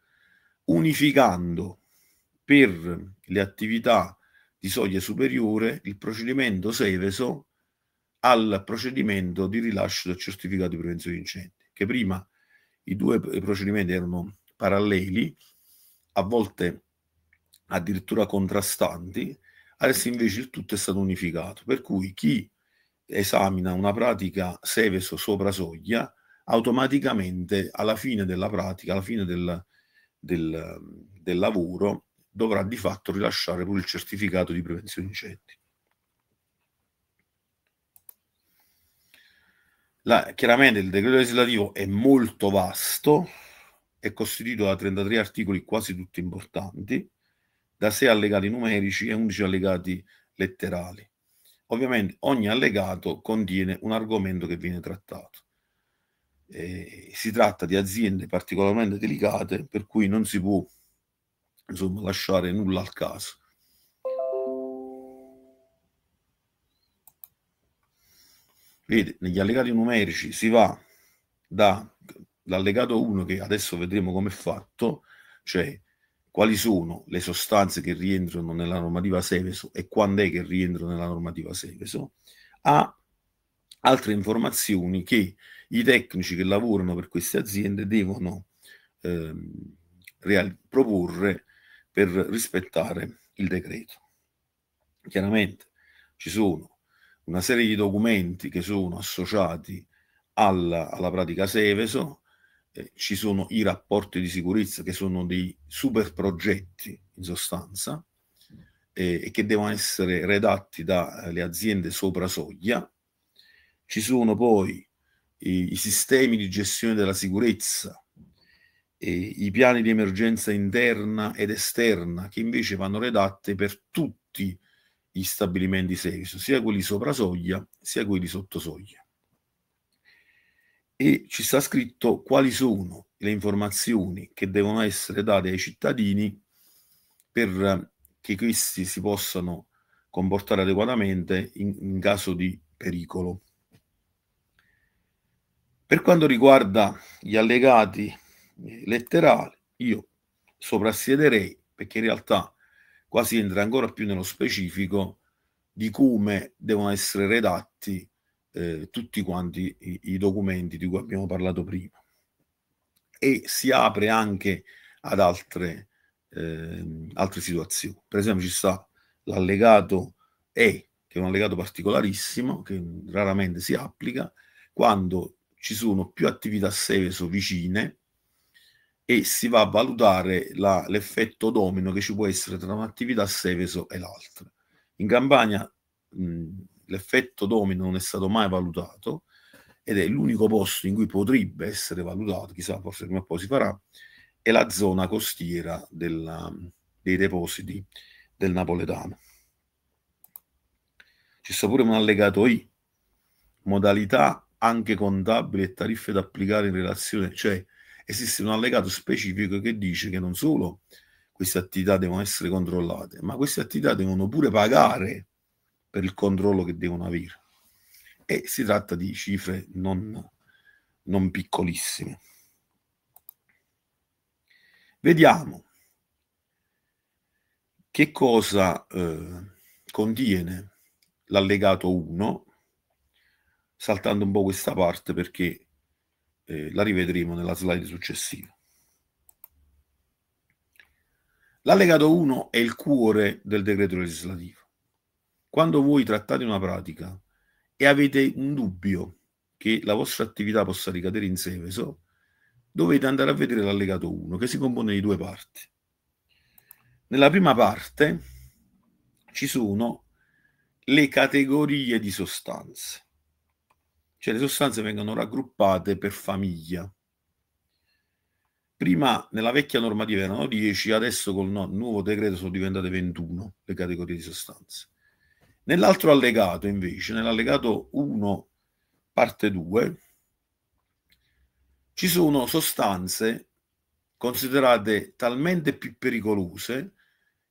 unificando per le attività di soglia superiore il procedimento Seveso al procedimento di rilascio del certificato di prevenzione di incendi, che prima i due procedimenti erano paralleli, a volte addirittura contrastanti, adesso invece il tutto è stato unificato, per cui chi esamina una pratica Seveso sopra soglia, automaticamente alla fine della pratica, alla fine del, del, del lavoro, dovrà di fatto rilasciare pure il certificato di prevenzione incendi. La, chiaramente il decreto legislativo è molto vasto, è costituito da 33 articoli quasi tutti importanti, da 6 allegati numerici e 11 allegati letterali. Ovviamente ogni allegato contiene un argomento che viene trattato. Eh, si tratta di aziende particolarmente delicate per cui non si può insomma, lasciare nulla al caso. Vedete, negli allegati numerici si va dall'allegato 1 che adesso vedremo come è fatto, cioè quali sono le sostanze che rientrano nella normativa Seveso e quando è che rientrano nella normativa Seveso, a altre informazioni che i tecnici che lavorano per queste aziende devono eh, proporre per rispettare il decreto. Chiaramente ci sono una serie di documenti che sono associati alla, alla pratica Seveso, eh, ci sono i rapporti di sicurezza che sono dei super progetti in sostanza eh, e che devono essere redatti dalle aziende sopra soglia, ci sono poi i, i sistemi di gestione della sicurezza, eh, i piani di emergenza interna ed esterna che invece vanno redatti per tutti gli stabilimenti service, sia quelli sopra soglia sia quelli sotto soglia. E ci sta scritto quali sono le informazioni che devono essere date ai cittadini per eh, che questi si possano comportare adeguatamente in, in caso di pericolo. Per quanto riguarda gli allegati eh, letterali, io soprassiederei perché in realtà Qua si entra ancora più nello specifico di come devono essere redatti eh, tutti quanti i, i, documenti di cui abbiamo parlato prima. E si apre anche ad altre, eh, altre situazioni. Per esempio ci sta l'allegato E, che è un allegato particolarissimo, che raramente si applica, quando ci sono più attività seveso vicine, e si va a valutare la, l'effetto domino che ci può essere tra un'attività Seveso e l'altra. In Campania mh, l'effetto domino non è stato mai valutato ed è l'unico posto in cui potrebbe essere valutato, chissà forse prima o poi si farà, è la zona costiera della, dei depositi del napoletano. Ci sta pure un allegato I, modalità anche contabili e tariffe da applicare in relazione, cioè esiste un allegato specifico che dice che non solo queste attività devono essere controllate, ma queste attività devono pure pagare per il controllo che devono avere. E si tratta di cifre non, non piccolissime. Vediamo che cosa eh, contiene l'allegato 1, saltando un po' questa parte perché eh, la rivedremo nella slide successiva. L'allegato 1 è il cuore del decreto legislativo. Quando voi trattate una pratica e avete un dubbio che la vostra attività possa ricadere in Seveso, dovete andare a vedere l'allegato 1 che si compone di due parti. Nella prima parte ci sono le categorie di sostanze cioè le sostanze vengono raggruppate per famiglia. Prima nella vecchia normativa erano 10, adesso col no, nuovo decreto sono diventate 21 le categorie di sostanze. Nell'altro allegato invece, nell'allegato 1 parte 2, ci sono sostanze considerate talmente più pericolose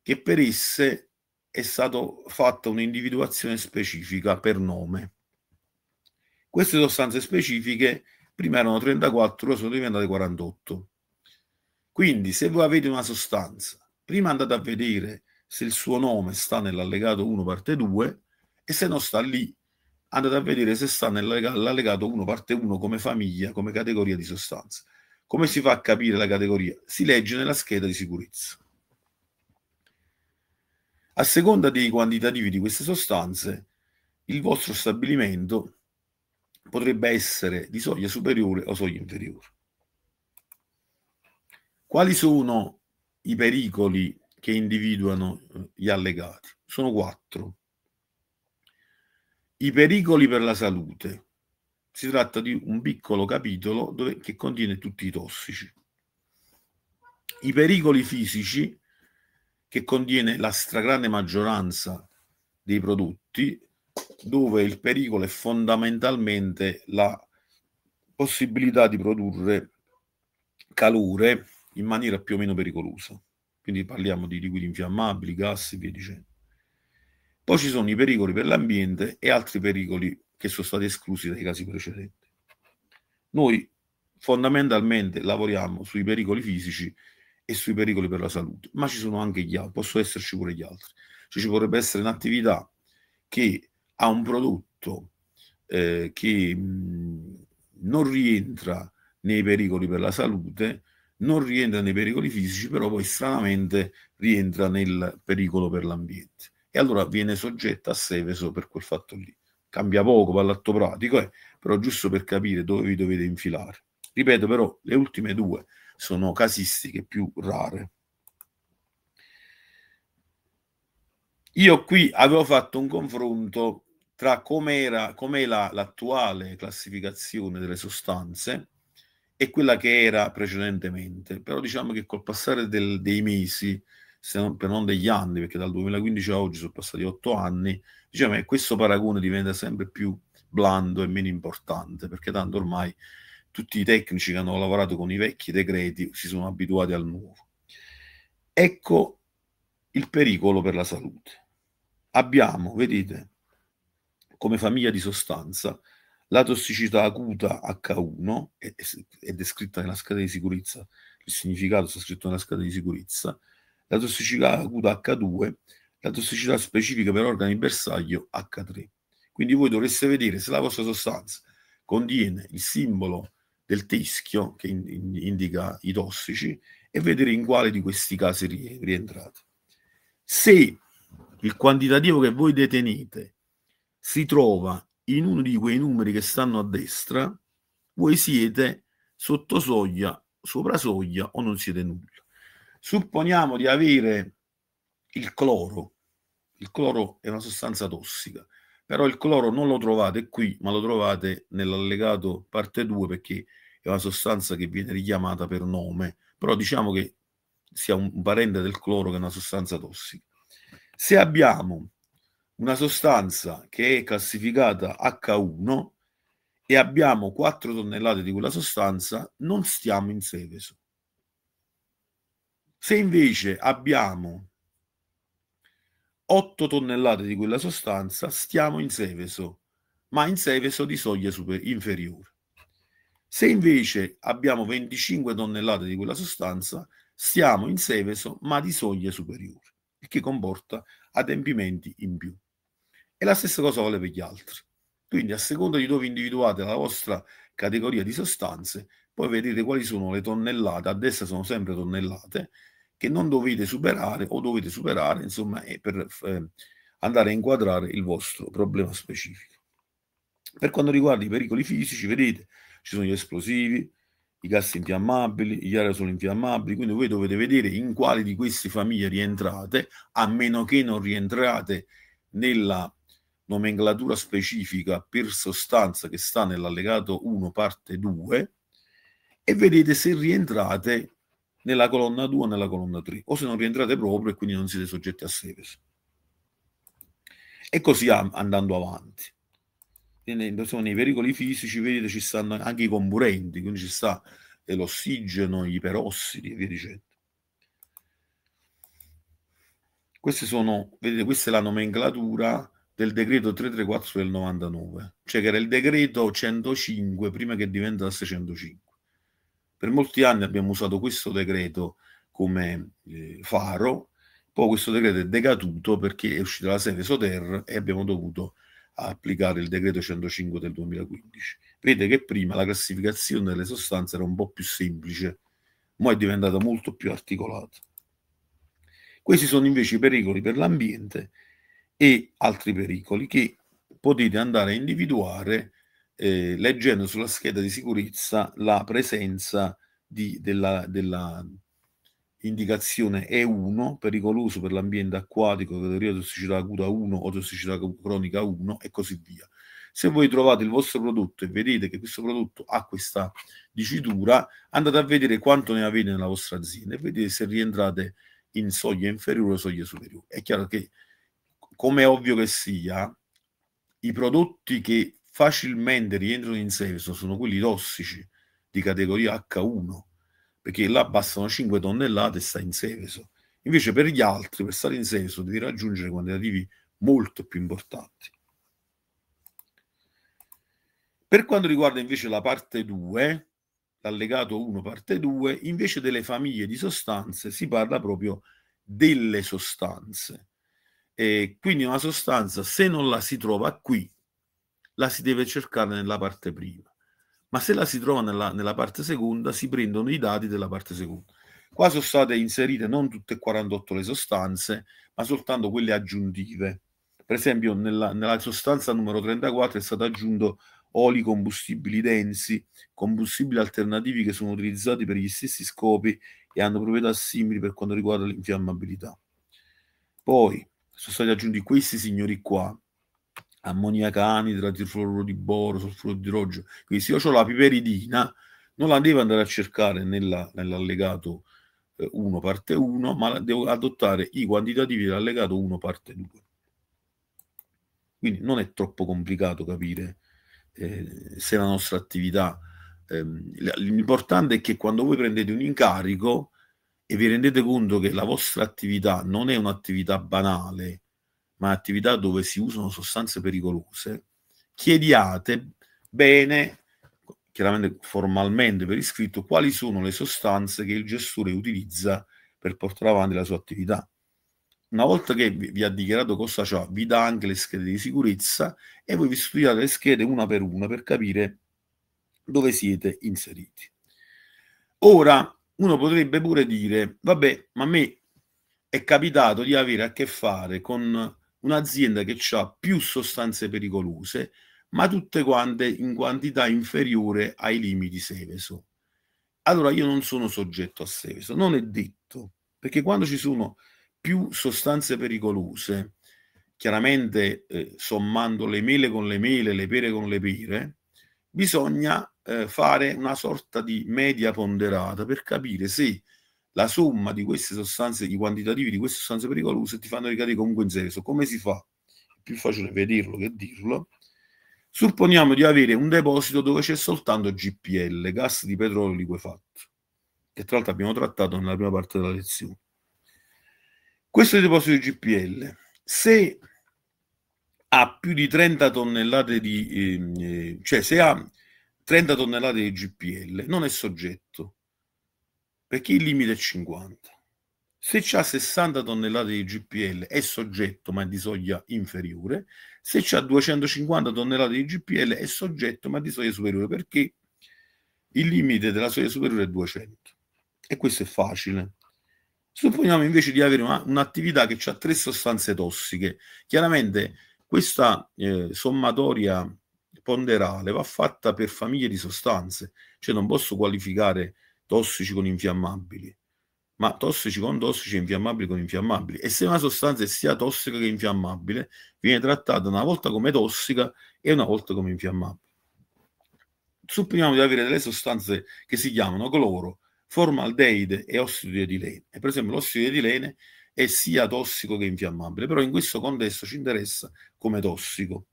che per esse è stata fatta un'individuazione specifica per nome. Queste sostanze specifiche prima erano 34, sono diventate 48. Quindi se voi avete una sostanza, prima andate a vedere se il suo nome sta nell'allegato 1 parte 2 e se non sta lì andate a vedere se sta nell'allegato 1 parte 1 come famiglia, come categoria di sostanza. Come si fa a capire la categoria? Si legge nella scheda di sicurezza. A seconda dei quantitativi di queste sostanze, il vostro stabilimento potrebbe essere di soglia superiore o soglia inferiore. Quali sono i pericoli che individuano eh, gli allegati? Sono quattro. I pericoli per la salute. Si tratta di un piccolo capitolo dove, che contiene tutti i tossici. I pericoli fisici, che contiene la stragrande maggioranza dei prodotti, dove il pericolo è fondamentalmente la possibilità di produrre calore in maniera più o meno pericolosa. Quindi parliamo di liquidi infiammabili, gas e via dicendo. Poi ci sono i pericoli per l'ambiente e altri pericoli che sono stati esclusi dai casi precedenti. Noi fondamentalmente lavoriamo sui pericoli fisici e sui pericoli per la salute, ma ci sono anche gli altri, possono esserci pure gli altri. Cioè ci potrebbe essere un'attività che a un prodotto eh, che mh, mhmm, non rientra nei pericoli per la salute, non rientra nei pericoli fisici, però poi stranamente rientra nel pericolo per l'ambiente. E allora viene soggetta a Seveso per quel fatto lì. Cambia poco, va pallatto pratico, eh, però giusto per capire dove vi dovete infilare. Ripeto però, le ultime due sono casistiche più rare. Io qui avevo fatto un confronto tra com'era, com'è la, l'attuale classificazione delle sostanze e quella che era precedentemente. Però diciamo che col passare del, dei mesi, se non, per non degli anni, perché dal 2015 a oggi sono passati otto anni, diciamo che questo paragone diventa sempre più blando e meno importante, perché tanto ormai tutti i tecnici che hanno lavorato con i vecchi decreti si sono abituati al nuovo. Ecco il pericolo per la salute. Abbiamo, vedete, come famiglia di sostanza, la tossicità acuta H1 è, è descritta nella scheda di sicurezza, il significato sta scritto nella scheda di sicurezza, la tossicità acuta H2, la tossicità specifica per organi bersaglio H3. Quindi voi dovreste vedere se la vostra sostanza contiene il simbolo del teschio che in, in, indica i tossici e vedere in quale di questi casi rientrate. Se il quantitativo che voi detenete si trova in uno di quei numeri che stanno a destra, voi siete sotto soglia, sopra soglia o non siete nulla. Supponiamo di avere il cloro. Il cloro è una sostanza tossica, però il cloro non lo trovate qui, ma lo trovate nell'allegato parte 2 perché è una sostanza che viene richiamata per nome, però diciamo che sia un parente del cloro che è una sostanza tossica. Se abbiamo una sostanza che è classificata H1 e abbiamo 4 tonnellate di quella sostanza, non stiamo in Seveso. Se invece abbiamo 8 tonnellate di quella sostanza, stiamo in Seveso, ma in Seveso di soglia super- inferiore. Se invece abbiamo 25 tonnellate di quella sostanza, stiamo in Seveso, ma di soglia superiore, il che comporta adempimenti in più e la stessa cosa vale per gli altri. Quindi a seconda di dove individuate la vostra categoria di sostanze, poi vedete quali sono le tonnellate, a destra sono sempre tonnellate, che non dovete superare o dovete superare, insomma, per eh, andare a inquadrare il vostro problema specifico. Per quanto riguarda i pericoli fisici, vedete, ci sono gli esplosivi, i gas infiammabili, gli aerosol infiammabili, quindi voi dovete vedere in quali di queste famiglie rientrate, a meno che non rientrate nella nomenclatura specifica per sostanza che sta nell'allegato 1 parte 2 e vedete se rientrate nella colonna 2 o nella colonna 3 o se non rientrate proprio e quindi non siete soggetti a SEPES e così andando avanti nei pericoli fisici vedete ci stanno anche i comburenti quindi ci sta l'ossigeno, gli iperossidi e via dicendo queste sono vedete questa è la nomenclatura del decreto 334 del 99, cioè che era il decreto 105 prima che diventasse 105. Per molti anni abbiamo usato questo decreto come eh, faro, poi questo decreto è decaduto perché è uscita la serie Soter e abbiamo dovuto applicare il decreto 105 del 2015. Vedete che prima la classificazione delle sostanze era un po' più semplice, ma è diventata molto più articolata. Questi sono invece i pericoli per l'ambiente e altri pericoli che potete andare a individuare eh, leggendo sulla scheda di sicurezza la presenza di, della, della, indicazione E1 pericoloso per l'ambiente acquatico, categoria tossicità acuta 1 o tossicità cronica 1 e così via. Se voi trovate il vostro prodotto e vedete che questo prodotto ha questa dicitura, andate a vedere quanto ne avete nella vostra azienda e vedete se rientrate in soglia inferiore o soglia superiore. È chiaro che come è ovvio che sia, i prodotti che facilmente rientrano in servizio sono quelli tossici di categoria H1, perché là bastano 5 tonnellate e sta in servizio. Invece per gli altri, per stare in servizio, devi raggiungere quantitativi molto più importanti. Per quanto riguarda invece la parte 2, l'allegato 1 parte 2, invece delle famiglie di sostanze si parla proprio delle sostanze. E quindi una sostanza, se non la si trova qui, la si deve cercare nella parte prima. Ma se la si trova nella, nella parte seconda, si prendono i dati della parte seconda. Qua sono state inserite non tutte e 48 le sostanze, ma soltanto quelle aggiuntive. Per esempio, nella, nella sostanza numero 34 è stato aggiunto oli combustibili densi, combustibili alternativi che sono utilizzati per gli stessi scopi e hanno proprietà simili per quanto riguarda l'infiammabilità. Poi sono stati aggiunti questi signori qua, ammoniaca anidra, tirfluoro di boro, solfuro di rogio. Quindi se io ho la piperidina, non la devo andare a cercare nella, nell'allegato 1 eh, parte 1, ma devo adottare i quantitativi dell'allegato 1 parte 2. Quindi non è troppo complicato capire eh, se la nostra attività... Ehm, l'importante è che quando voi prendete un incarico, e vi rendete conto che la vostra attività non è un'attività banale, ma attività dove si usano sostanze pericolose, chiediate bene, chiaramente formalmente per iscritto, quali sono le sostanze che il gestore utilizza per portare avanti la sua attività. Una volta che vi ha dichiarato cosa c'ha, vi dà anche le schede di sicurezza e voi vi studiate le schede una per una per capire dove siete inseriti. Ora, uno potrebbe pure dire, vabbè, ma a me è capitato di avere a che fare con un'azienda che ha più sostanze pericolose, ma tutte quante in quantità inferiore ai limiti Seveso. Allora io non sono soggetto a Seveso, non è detto, perché quando ci sono più sostanze pericolose, chiaramente eh, sommando le mele con le mele, le pere con le pere, bisogna eh, fare una sorta di media ponderata per capire se la somma di queste sostanze, i quantitativi di queste sostanze pericolose ti fanno ricadere comunque in zero. Come si fa? È più facile vederlo che dirlo. Supponiamo di avere un deposito dove c'è soltanto GPL, gas di petrolio liquefatto, che tra l'altro abbiamo trattato nella prima parte della lezione. Questo è il deposito di GPL, se ha più di 30 tonnellate di... Ehm, eh, cioè se ha 30 tonnellate di GPL non è soggetto, perché il limite è 50. Se ha 60 tonnellate di GPL è soggetto ma è di soglia inferiore, se ha 250 tonnellate di GPL è soggetto ma è di soglia superiore perché il limite della soglia superiore è 200 e questo è facile. Supponiamo invece di avere una, un'attività che ha tre sostanze tossiche, chiaramente questa eh, sommatoria ponderale va fatta per famiglie di sostanze, cioè non posso qualificare tossici con infiammabili, ma tossici con tossici e infiammabili con infiammabili. E se una sostanza è sia tossica che infiammabile, viene trattata una volta come tossica e una volta come infiammabile. Supponiamo di avere delle sostanze che si chiamano cloro, formaldeide e ossido di etilene. E per esempio l'ossido di etilene è sia tossico che infiammabile, però in questo contesto ci interessa come tossico.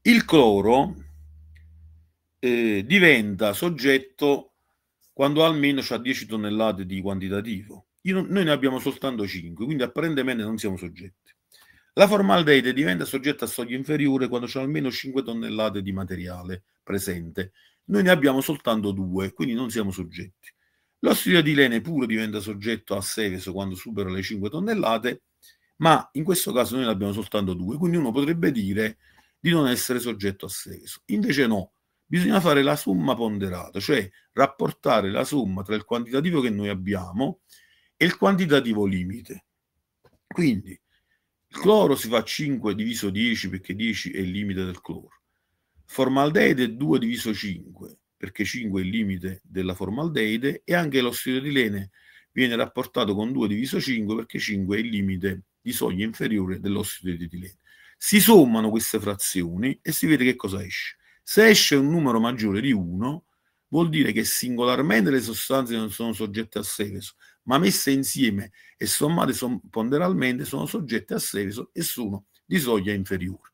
Il cloro eh, diventa soggetto quando almeno ha 10 tonnellate di quantitativo. Non, noi ne abbiamo soltanto 5, quindi apparentemente non siamo soggetti. La formaldeide diventa soggetta a soglia inferiore quando c'è almeno 5 tonnellate di materiale presente. Noi ne abbiamo soltanto 2, quindi non siamo soggetti. L'ossido di lene puro diventa soggetto a Seveso quando supera le 5 tonnellate, ma in questo caso noi ne abbiamo soltanto due, quindi uno potrebbe dire di non essere soggetto a Seveso. Invece no, bisogna fare la somma ponderata, cioè rapportare la somma tra il quantitativo che noi abbiamo e il quantitativo limite. Quindi il cloro si fa 5 diviso 10 perché 10 è il limite del cloro, formaldeide 2 diviso 5, perché 5 è il limite della formaldeide, e anche l'ossidilene viene rapportato con 2 diviso 5 perché 5 è il limite di soglia inferiore dell'ossido di etilene. Si sommano queste frazioni e si vede che cosa esce. Se esce un numero maggiore di 1, vuol dire che singolarmente le sostanze non sono soggette a Seveso, ma messe insieme e sommate ponderalmente sono soggette a Seveso e sono di soglia inferiore.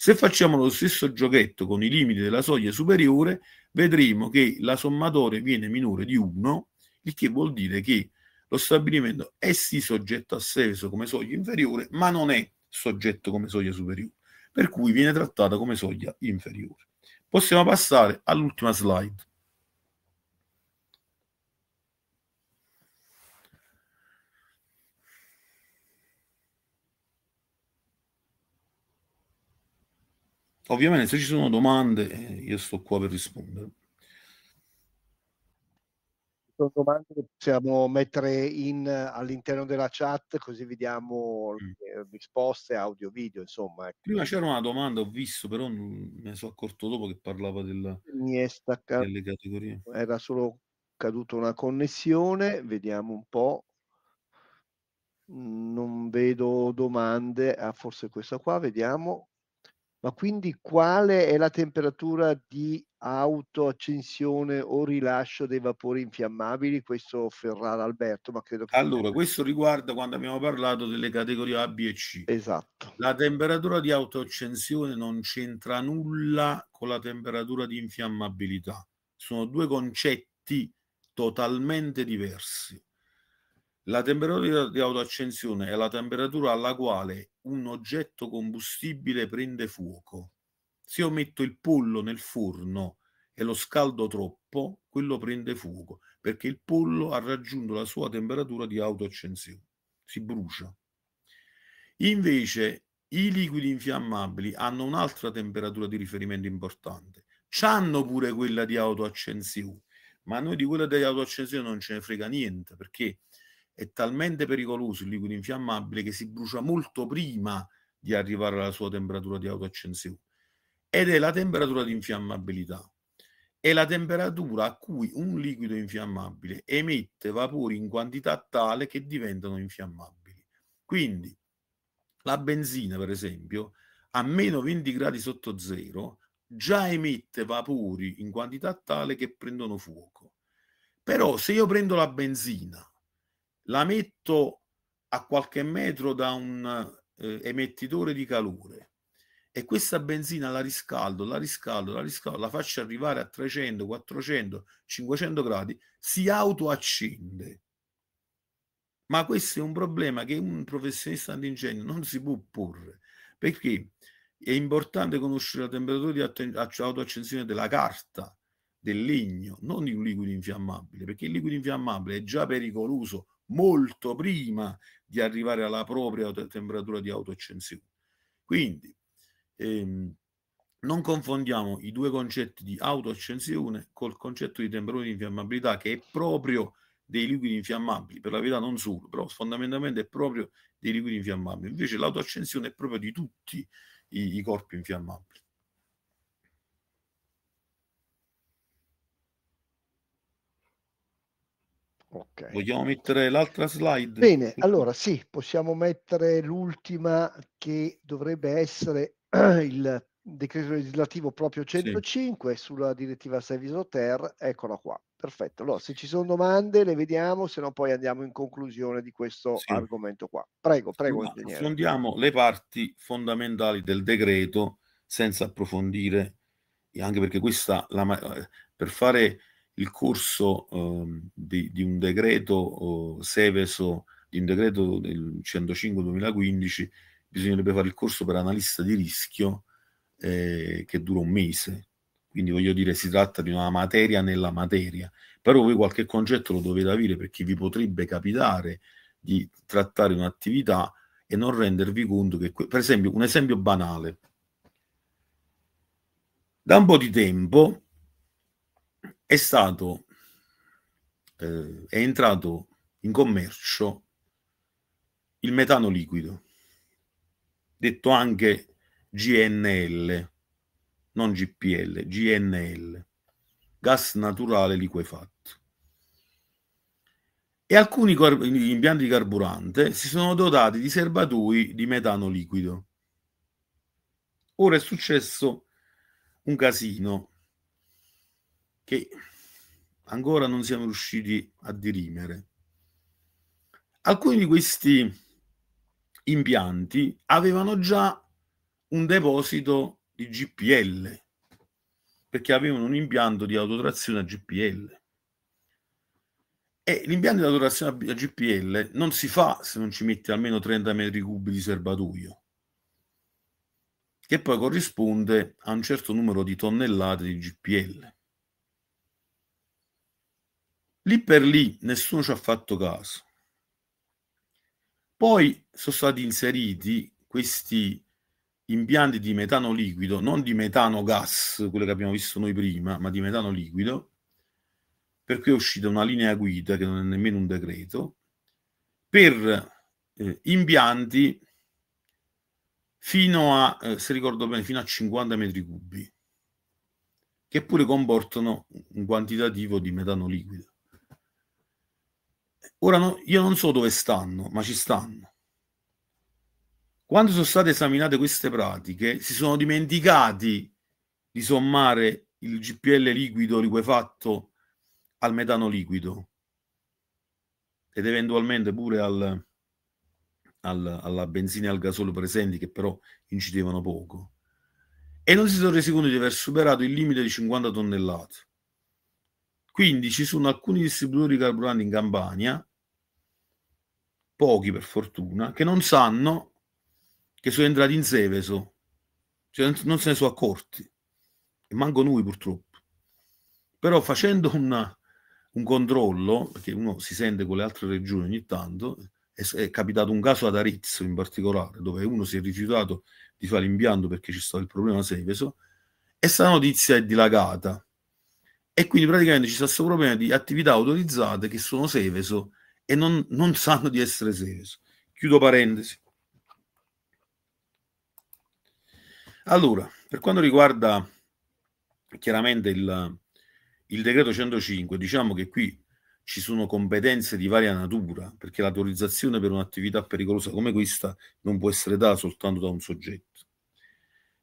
Se facciamo lo stesso giochetto con i limiti della soglia superiore, vedremo che la sommatoria viene minore di 1, il che vuol dire che lo stabilimento è sì soggetto a senso come soglia inferiore, ma non è soggetto come soglia superiore, per cui viene trattata come soglia inferiore. Possiamo passare all'ultima slide. Ovviamente se ci sono domande io sto qua per rispondere. Sono domande che possiamo mettere in, all'interno della chat così vediamo mm. risposte audio video insomma. Ecco. Prima c'era una domanda, ho visto però me ne sono accorto dopo che parlava della, stacca... delle categorie. Era solo caduta una connessione, vediamo un po' non vedo domande, ah, forse questa qua, vediamo ma quindi quale è la temperatura di autoaccensione o rilascio dei vapori infiammabili? Questo Ferrara Alberto, ma credo che... Allora, questo riguarda quando abbiamo parlato delle categorie A, B e C. Esatto. La temperatura di autoaccensione non c'entra nulla con la temperatura di infiammabilità. Sono due concetti totalmente diversi. La temperatura di autoaccensione è la temperatura alla quale un oggetto combustibile prende fuoco. Se io metto il pollo nel forno e lo scaldo troppo, quello prende fuoco perché il pollo ha raggiunto la sua temperatura di autoaccensione, si brucia. Invece i liquidi infiammabili hanno un'altra temperatura di riferimento importante, hanno pure quella di autoaccensione, ma noi di quella di autoaccensione non ce ne frega niente perché è talmente pericoloso il liquido infiammabile che si brucia molto prima di arrivare alla sua temperatura di autoaccensione ed è la temperatura di infiammabilità. È la temperatura a cui un liquido infiammabile emette vapori in quantità tale che diventano infiammabili. Quindi la benzina, per esempio, a meno 20 gradi sotto zero già emette vapori in quantità tale che prendono fuoco. Però se io prendo la benzina la metto a qualche metro da un eh, emettitore di calore e questa benzina la riscaldo, la riscaldo, la riscaldo, la faccio arrivare a 300, 400, 500 gradi, si autoaccende. Ma questo è un problema che un professionista antincendio non si può porre, perché è importante conoscere la temperatura di autoaccensione della carta, del legno, non di un liquido infiammabile, perché il liquido infiammabile è già pericoloso molto prima di arrivare alla propria temperatura di autoaccensione. Quindi ehm, non confondiamo i due concetti di autoaccensione col concetto di temperatura di infiammabilità che è proprio dei liquidi infiammabili, per la verità non solo, però fondamentalmente è proprio dei liquidi infiammabili. Invece l'autoaccensione è proprio di tutti i, i corpi infiammabili. Okay. Vogliamo mettere l'altra slide? Bene, allora sì, possiamo mettere l'ultima che dovrebbe essere il decreto legislativo proprio 105 sì. sulla direttiva Service Ter, eccola qua. Perfetto, allora se ci sono domande le vediamo, se no poi andiamo in conclusione di questo sì. argomento qua. Prego, prego. Ma, le parti fondamentali del decreto senza approfondire, e anche perché questa, la, eh, per fare il corso eh, di, di, un decreto eh, oh, Seveso, di un decreto del 105-2015, bisognerebbe fare il corso per analista di rischio eh, che dura un mese. Quindi voglio dire, si tratta di una materia nella materia, però voi qualche concetto lo dovete avere perché vi potrebbe capitare di trattare un'attività e non rendervi conto che, per esempio, un esempio banale. Da un po' di tempo è stato eh, è entrato in commercio il metano liquido, detto anche GNL, non GPL, GNL, gas naturale liquefatto. E alcuni car- impianti di carburante si sono dotati di serbatoi di metano liquido. Ora è successo un casino che ancora non siamo riusciti a dirimere. Alcuni di questi impianti avevano già un deposito di GPL, perché avevano un impianto di autotrazione a GPL. E l'impianto di autotrazione a GPL non si fa se non ci metti almeno 30 metri cubi di serbatoio, che poi corrisponde a un certo numero di tonnellate di GPL. Lì per lì nessuno ci ha fatto caso. Poi sono stati inseriti questi impianti di metano liquido, non di metano gas, quello che abbiamo visto noi prima, ma di metano liquido, per cui è uscita una linea guida che non è nemmeno un decreto, per eh, impianti fino a, eh, se ricordo bene, fino a 50 metri cubi, che pure comportano un quantitativo di metano liquido. Ora no, io non so dove stanno, ma ci stanno. Quando sono state esaminate queste pratiche, si sono dimenticati di sommare il GPL liquido liquefatto al metano liquido ed eventualmente pure al, al, alla benzina e al gasolio presenti che però incidevano poco e non si sono resi conto di aver superato il limite di 50 tonnellate quindi ci sono alcuni distributori di carburanti in Campania pochi per fortuna, che non sanno che sono entrati in Seveso, cioè non se ne sono accorti, e manco noi purtroppo. Però facendo una, un controllo, perché uno si sente con le altre regioni ogni tanto, è, è capitato un caso ad Arizzo in particolare, dove uno si è rifiutato di fare l'impianto perché ci stava il problema a Seveso, e sta notizia è dilagata. E quindi praticamente ci sta questo problema di attività autorizzate che sono Seveso e non, non sanno di essere serious. Chiudo parentesi. Allora, per quanto riguarda chiaramente il, il decreto 105, diciamo che qui ci sono competenze di varia natura, perché l'autorizzazione per un'attività pericolosa come questa non può essere data soltanto da un soggetto.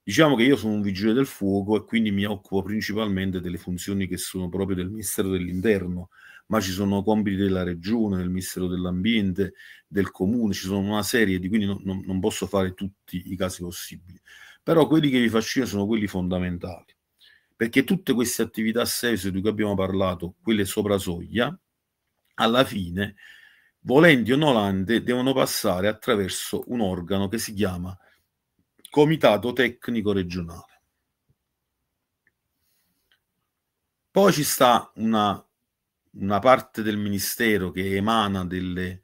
Diciamo che io sono un vigile del fuoco e quindi mi occupo principalmente delle funzioni che sono proprio del Ministero dell'Interno, ma ci sono compiti della regione, del Ministero dell'Ambiente, del Comune, ci sono una serie di, quindi non, non posso fare tutti i casi possibili. Però quelli che vi fascino sono quelli fondamentali, perché tutte queste attività serie di cui abbiamo parlato, quelle sopra soglia, alla fine, volenti o nolante, devono passare attraverso un organo che si chiama Comitato Tecnico Regionale. Poi ci sta una una parte del ministero che emana delle,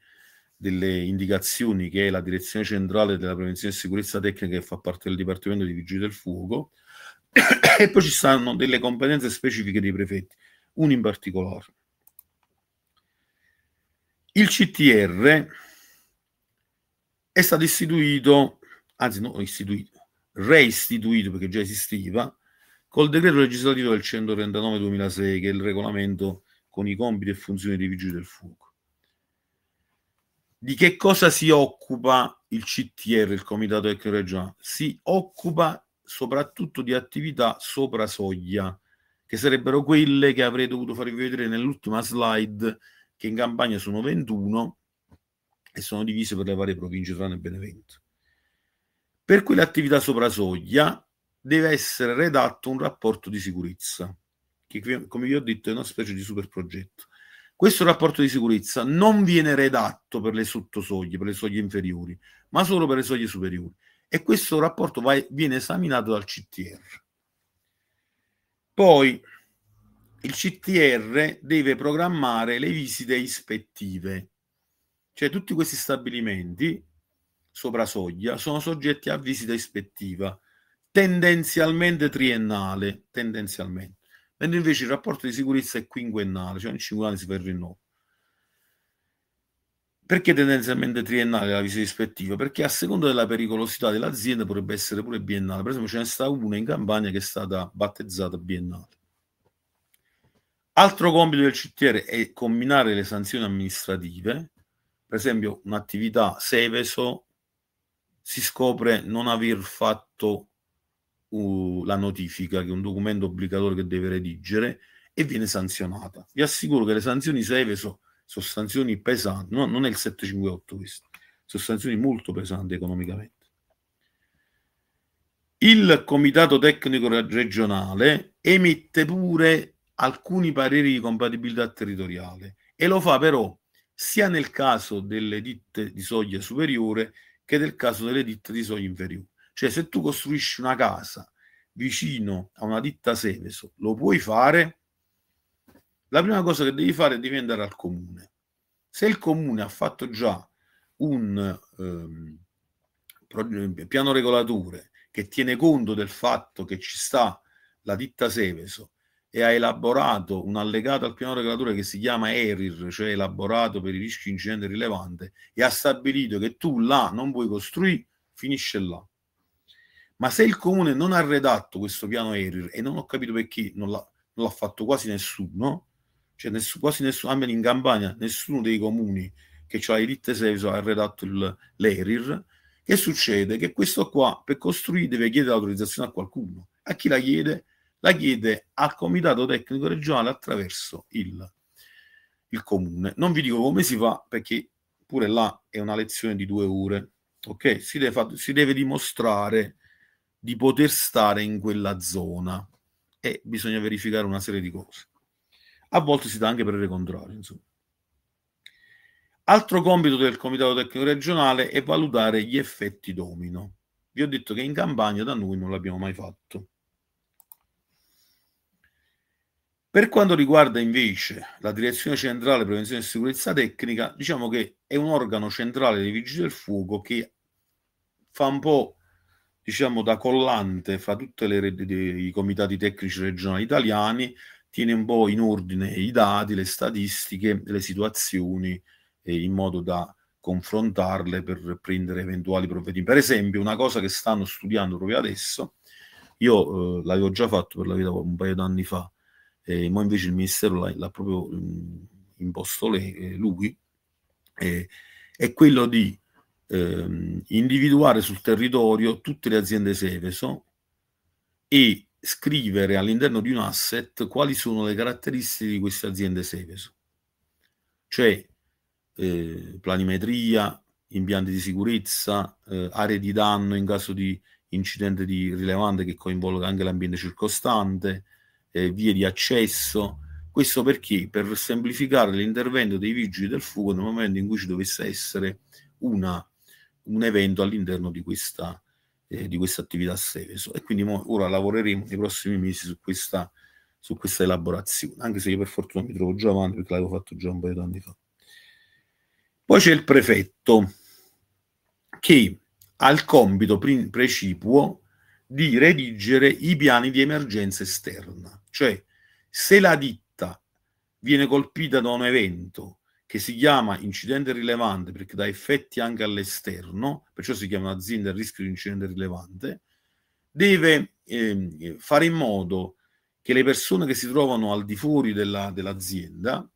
delle indicazioni che è la direzione centrale della prevenzione e sicurezza tecnica che fa parte del Dipartimento di Vigili del Fuoco e poi ci stanno delle competenze specifiche dei prefetti, uno in particolare. Il CTR è stato istituito, anzi no, istituito, reistituito perché già esisteva, col decreto legislativo del 139-2006 che è il regolamento con i compiti e funzioni dei vigili del fuoco. Di che cosa si occupa il CTR, il Comitato Tecnico Regionale? Si occupa soprattutto di attività sopra soglia, che sarebbero quelle che avrei dovuto farvi vedere nell'ultima slide, che in campagna sono 21 e sono divise per le varie province tranne Benevento. Per quelle attività sopra soglia deve essere redatto un rapporto di sicurezza che come vi ho detto è una specie di super progetto. Questo rapporto di sicurezza non viene redatto per le sottosoglie, per le soglie inferiori, ma solo per le soglie superiori. E questo rapporto va, viene esaminato dal CTR. Poi il CTR deve programmare le visite ispettive, cioè tutti questi stabilimenti sopra soglia sono soggetti a visita ispettiva tendenzialmente triennale, tendenzialmente mentre invece il rapporto di sicurezza è quinquennale, cioè in 5 anni si fa il rinnovo. Perché tendenzialmente triennale la visita ispettiva? Perché a seconda della pericolosità dell'azienda potrebbe essere pure biennale. Per esempio ce n'è stata una in Campania che è stata battezzata biennale. Altro compito del CTR è combinare le sanzioni amministrative, per esempio un'attività Seveso si scopre non aver fatto la notifica, che è un documento obbligatorio che deve redigere, e viene sanzionata. Vi assicuro che le sanzioni SEVE sono so sanzioni pesanti, no, non è il 758 questo, sono sanzioni molto pesanti economicamente. Il Comitato Tecnico Regionale emette pure alcuni pareri di compatibilità territoriale e lo fa però sia nel caso delle ditte di soglia superiore che nel caso delle ditte di soglia inferiore. Cioè, se tu costruisci una casa vicino a una ditta Seveso, lo puoi fare? La prima cosa che devi fare è andare al comune. Se il comune ha fatto già un ehm, piano regolatore che tiene conto del fatto che ci sta la ditta Seveso e ha elaborato un allegato al piano regolatore che si chiama ERIR, cioè elaborato per i rischi incidente rilevante, e ha stabilito che tu là non puoi costruire, finisce là. Ma se il comune non ha redatto questo piano ERIR e non ho capito perché non l'ha, non l'ha fatto quasi nessuno, cioè ness- quasi nessuno, almeno in Campania, nessuno dei comuni che ha i ditte ha redatto il, l'ERIR, che succede? Che questo qua per costruire deve chiedere l'autorizzazione a qualcuno. A chi la chiede? La chiede al Comitato Tecnico Regionale attraverso il, il comune. Non vi dico come si fa perché pure là è una lezione di due ore. Ok? Si deve, si deve dimostrare di poter stare in quella zona e bisogna verificare una serie di cose. A volte si dà anche parere contrario, insomma. Altro compito del Comitato Tecnico Regionale è valutare gli effetti domino. Vi ho detto che in campagna da noi non l'abbiamo mai fatto. Per quanto riguarda invece la Direzione Centrale Prevenzione e Sicurezza Tecnica, diciamo che è un organo centrale dei Vigili del Fuoco che fa un po' diciamo da collante fra tutti i comitati tecnici regionali italiani, tiene un po' in ordine i dati, le statistiche, le situazioni eh, in modo da confrontarle per prendere eventuali provvedimenti. Per esempio, una cosa che stanno studiando proprio adesso, io eh, l'avevo già fatto per la vita un paio d'anni fa, eh, ma invece il Ministero l'ha, proprio mh, mm, imposto lei, eh, lui, è quello di eh, individuare sul territorio tutte le aziende Seveso e scrivere all'interno di un asset quali sono le caratteristiche di queste aziende Seveso, cioè eh, planimetria, impianti di sicurezza, eh, aree di danno in caso di incidente di rilevante che coinvolga anche l'ambiente circostante, eh, vie di accesso. Questo perché? Per semplificare l'intervento dei vigili del fuoco nel momento in cui ci dovesse essere una un evento all'interno di questa, eh, di questa attività Seveso e quindi ora lavoreremo nei prossimi mesi su questa, su questa elaborazione, anche se io per fortuna mi trovo già avanti perché l'avevo fatto già un paio di anni fa. Poi c'è il prefetto che ha il compito precipuo di redigere i piani di emergenza esterna, cioè se la ditta viene colpita da un evento che si chiama incidente rilevante perché dà effetti anche all'esterno, perciò si chiama un'azienda a rischio di incidente rilevante, deve eh, fare in modo che le persone che si trovano al di fuori della, dell'azienda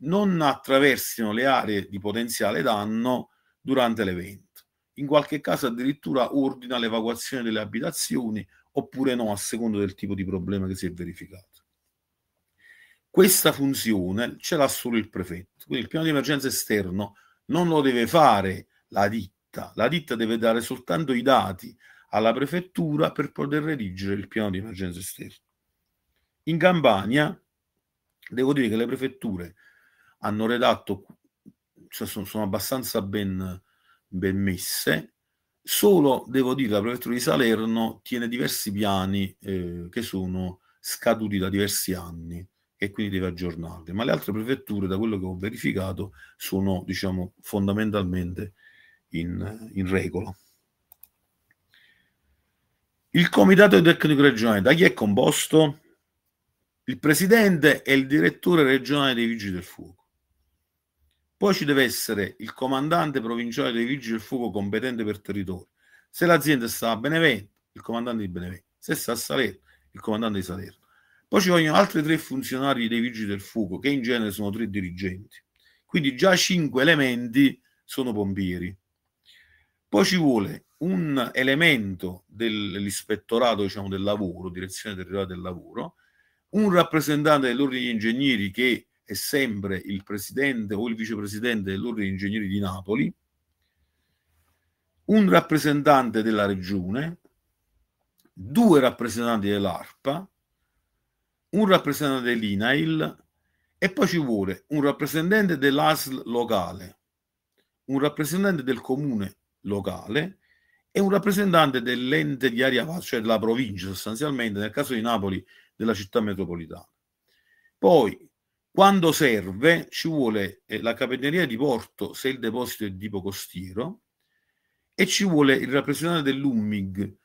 non attraversino le aree di potenziale danno durante l'evento. In qualche caso addirittura ordina l'evacuazione delle abitazioni oppure no, a seconda del tipo di problema che si è verificato. Questa funzione ce l'ha solo il prefetto, quindi il piano di emergenza esterno non lo deve fare la ditta, la ditta deve dare soltanto i dati alla prefettura per poter redigere il piano di emergenza esterno. In Campania devo dire che le prefetture hanno redatto, cioè sono, sono abbastanza ben, ben, messe, solo devo dire che la prefettura di Salerno tiene diversi piani eh, che sono scaduti da diversi anni e quindi deve aggiornarle, ma le altre prefetture, da quello che ho verificato, sono diciamo, fondamentalmente in, in regola. Il comitato tecnico regionale da chi è composto? Il presidente e il direttore regionale dei vigili del fuoco. Poi ci deve essere il comandante provinciale dei vigili del fuoco competente per territorio. Se l'azienda sta a Benevento, il comandante di Benevento. Se sta a Salerno, il comandante di Salerno. Poi ci vogliono altri tre funzionari dei vigili del fuoco, che in genere sono tre dirigenti. Quindi già cinque elementi sono pompieri. Poi ci vuole un elemento dell'ispettorato diciamo, del lavoro, direzione territoriale del lavoro, un rappresentante dell'ordine degli ingegneri che è sempre il presidente o il vicepresidente dell'ordine degli ingegneri di Napoli, un rappresentante della regione, due rappresentanti dell'ARPA, un rappresentante dell'INAIL e poi ci vuole un rappresentante dell'ASL locale, un rappresentante del comune locale e un rappresentante dell'ente di area vasta, cioè della provincia sostanzialmente, nel caso di Napoli, della città metropolitana. Poi, quando serve, ci vuole eh, la capitaneria di porto se il deposito è di tipo costiero e ci vuole il rappresentante dell'UMMIG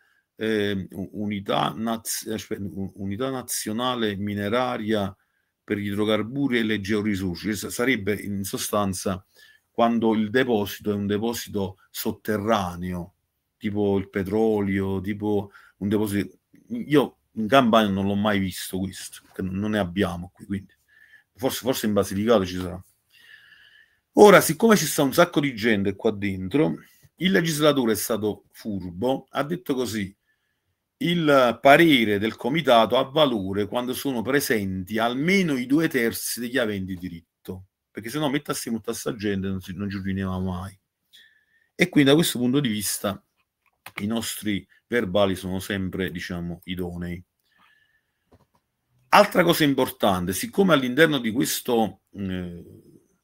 eh, unità, naz- eh, unità, nazionale mineraria per gli idrocarburi e le georisorse, sarebbe in sostanza quando il deposito è un deposito sotterraneo, tipo il petrolio, tipo un deposito... Io in Campania non l'ho mai visto questo, non ne abbiamo qui, quindi forse, forse in Basilicata ci sarà. Ora, siccome ci sta un sacco di gente qua dentro, il legislatore è stato furbo, ha detto così, il parere del comitato ha valore quando sono presenti almeno i due terzi degli aventi diritto, perché se no mettassimo tutta sta gente non, non ci riuniamo mai. E quindi da questo punto di vista i nostri verbali sono sempre, diciamo, idonei. Altra cosa importante, siccome all'interno di questo eh,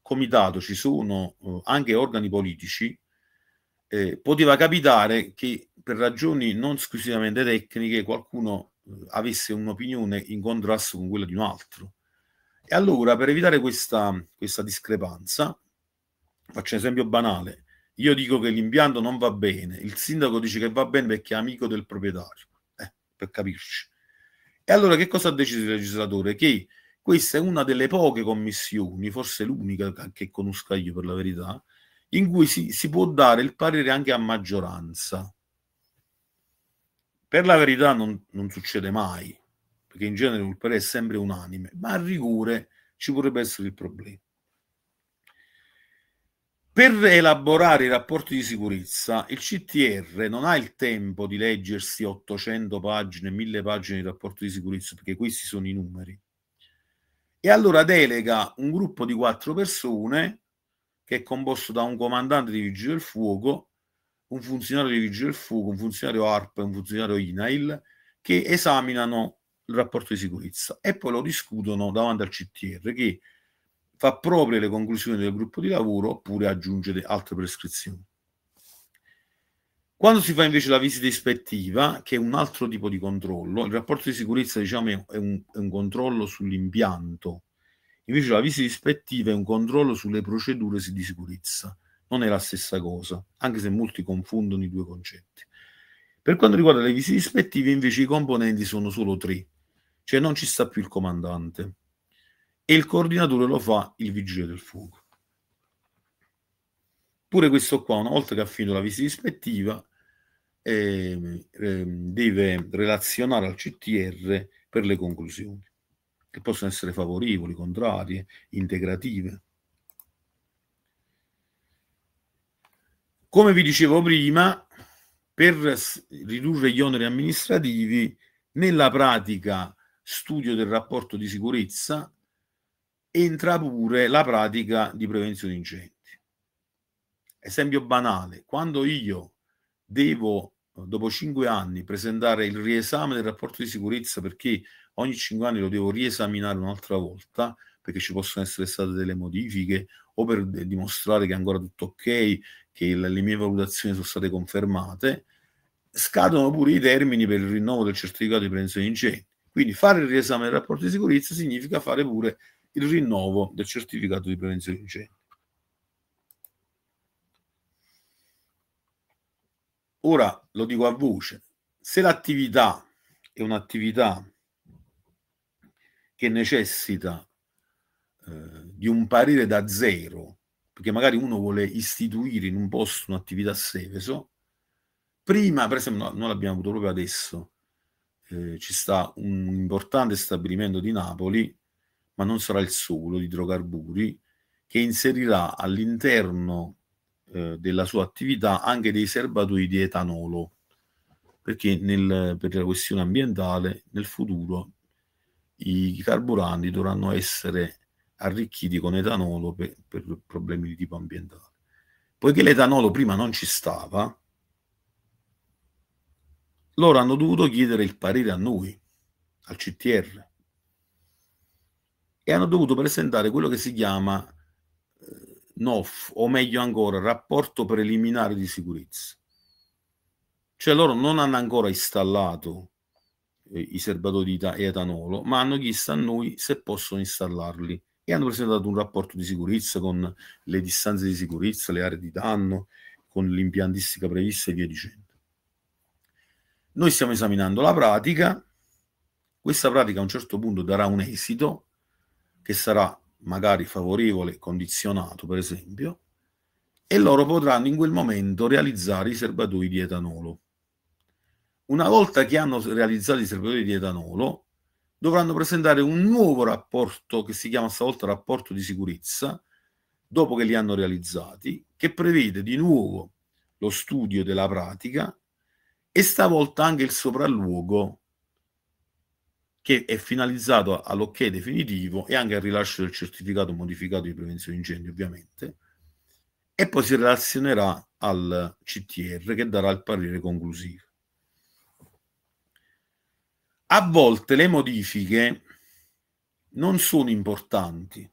comitato ci sono eh, anche organi politici, eh, poteva capitare che per ragioni non esclusivamente tecniche qualcuno eh, avesse un'opinione in contrasto con quella di un altro. E allora, per evitare questa, questa discrepanza, faccio un esempio banale. Io dico che l'impianto non va bene, il sindaco dice che va bene perché è amico del proprietario, eh, per capirci. E allora che cosa ha deciso il legislatore? Che questa è una delle poche commissioni, forse l'unica che conosca io per la verità, in cui si, si può dare il parere anche a maggioranza. Per la verità non, non succede mai, perché in genere il parere è sempre unanime, ma a rigore ci potrebbe essere il problema. Per elaborare i rapporti di sicurezza, il CTR non ha il tempo di leggersi 800 pagine, 1000 pagine di rapporti di sicurezza, perché questi sono i numeri. E allora delega un gruppo di quattro persone, che è composto da un comandante di vigile del fuoco, un funzionario di vigili del fuoco, un funzionario ARP, un funzionario INAIL, che esaminano il rapporto di sicurezza e poi lo discutono davanti al CTR che fa proprie le conclusioni del gruppo di lavoro oppure aggiunge altre prescrizioni. Quando si fa invece la visita ispettiva, che è un altro tipo di controllo, il rapporto di sicurezza diciamo, è, un, è un controllo sull'impianto, invece la visita ispettiva è un controllo sulle procedure di sicurezza non è la stessa cosa, anche se molti confondono i due concetti. Per quanto riguarda le visite ispettive, invece, i componenti sono solo tre, cioè non ci sta più il comandante e il coordinatore lo fa il vigile del fuoco. Pure questo qua, una volta che ha finito la visita ispettiva, eh, eh, deve relazionare al CTR per le conclusioni, che possono essere favorevoli, contrarie, integrative. Come vi dicevo prima, per ridurre gli oneri amministrativi, nella pratica studio del rapporto di sicurezza entra pure la pratica di prevenzione incendi. Esempio banale, quando io devo dopo cinque anni presentare il riesame del rapporto di sicurezza perché ogni cinque anni lo devo riesaminare un'altra volta perché ci possono essere state delle modifiche o per dimostrare che è ancora tutto ok che le mie valutazioni sono state confermate, scadono pure i termini per il rinnovo del certificato di prevenzione di incendi. Quindi fare il riesame del rapporto di sicurezza significa fare pure il rinnovo del certificato di prevenzione di incendi. Ora lo dico a voce, se l'attività è un'attività che necessita eh, di un parere da zero perché magari uno vuole istituire in un posto un'attività Seveso, prima, per esempio, no, noi l'abbiamo avuto proprio adesso, eh, ci sta un importante stabilimento di Napoli, ma non sarà il solo, di idrocarburi, che inserirà all'interno eh, della sua attività anche dei serbatoi di etanolo, perché nel, per la questione ambientale nel futuro i carburanti dovranno essere arricchiti con etanolo per, per problemi di tipo ambientale. Poiché l'etanolo prima non ci stava, loro hanno dovuto chiedere il parere a noi, al CTR, e hanno dovuto presentare quello che si chiama eh, NOF, o meglio ancora, rapporto preliminare di sicurezza. Cioè loro non hanno ancora installato eh, i serbatoi di etanolo, ma hanno chiesto a noi se possono installarli e hanno presentato un rapporto di sicurezza con le distanze di sicurezza, le aree di danno, con l'impiantistica prevista e via dicendo. Noi stiamo esaminando la pratica, questa pratica a un certo punto darà un esito che sarà magari favorevole, condizionato per esempio, e loro potranno in quel momento realizzare i serbatoi di etanolo. Una volta che hanno realizzato i serbatoi di etanolo, dovranno presentare un nuovo rapporto che si chiama stavolta rapporto di sicurezza, dopo che li hanno realizzati, che prevede di nuovo lo studio della pratica e stavolta anche il sopralluogo che è finalizzato all'ok definitivo e anche al rilascio del certificato modificato di prevenzione incendi ovviamente e poi si relazionerà al CTR che darà il parere conclusivo a volte le modifiche non sono importanti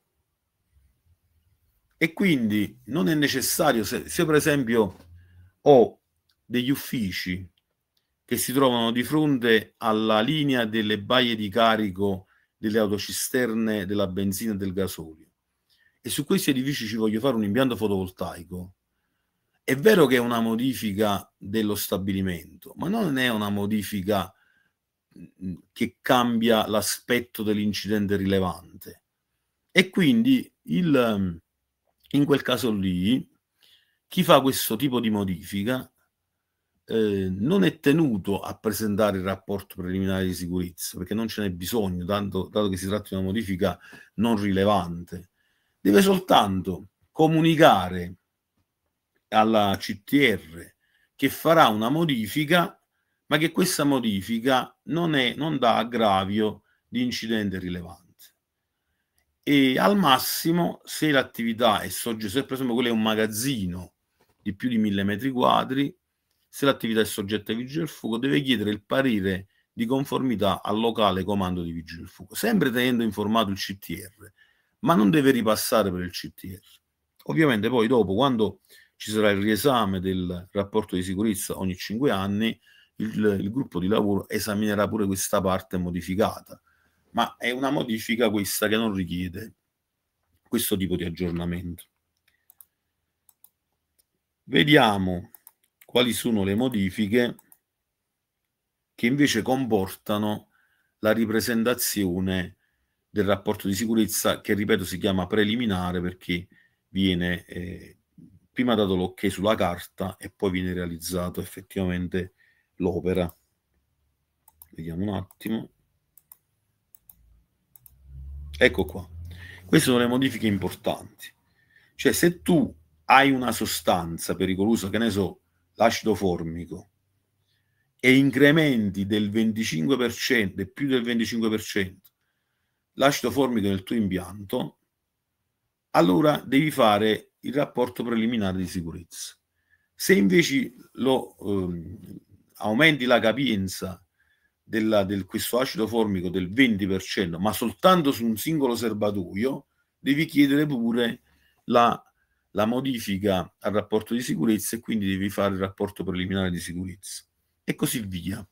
e quindi non è necessario se, se per esempio ho degli uffici che si trovano di fronte alla linea delle baie di carico delle autocisterne della benzina e del gasolio e su questi edifici ci voglio fare un impianto fotovoltaico è vero che è una modifica dello stabilimento ma non è una modifica che cambia l'aspetto dell'incidente rilevante. E quindi il, in quel caso lì chi fa questo tipo di modifica eh, non è tenuto a presentare il rapporto preliminare di sicurezza perché non ce n'è bisogno, tanto, dato che si tratta di una modifica non rilevante. Deve soltanto comunicare alla CTR che farà una modifica ma che questa modifica non, è, non dà aggravio di incidente rilevante. E al massimo, se l'attività è soggetta, se per esempio quello è un magazzino di più di mille metri quadri, se l'attività è soggetta ai vigili del fuoco, deve chiedere il parere di conformità al locale comando di vigili del fuoco, sempre tenendo informato il CTR, ma non deve ripassare per il CTR. Ovviamente poi dopo, quando ci sarà il riesame del rapporto di sicurezza ogni cinque anni, il, il gruppo di lavoro esaminerà pure questa parte modificata, ma è una modifica questa che non richiede questo tipo di aggiornamento. Vediamo quali sono le modifiche che invece comportano la ripresentazione del rapporto di sicurezza che ripeto si chiama preliminare perché viene eh, prima dato l'ok sulla carta e poi viene realizzato effettivamente l'opera. Vediamo un attimo. Ecco qua. Queste sono le modifiche importanti. Cioè, se tu hai una sostanza pericolosa, che ne so, l'acido formico, e incrementi del 25%, più del 25%, l'acido formico nel tuo impianto, allora devi fare il rapporto preliminare di sicurezza. Se invece lo, ehm, aumenti la capienza della, del, questo acido formico del 20%, ma soltanto su un singolo serbatoio, devi chiedere pure la, la modifica al rapporto di sicurezza e quindi devi fare il rapporto preliminare di sicurezza e così via.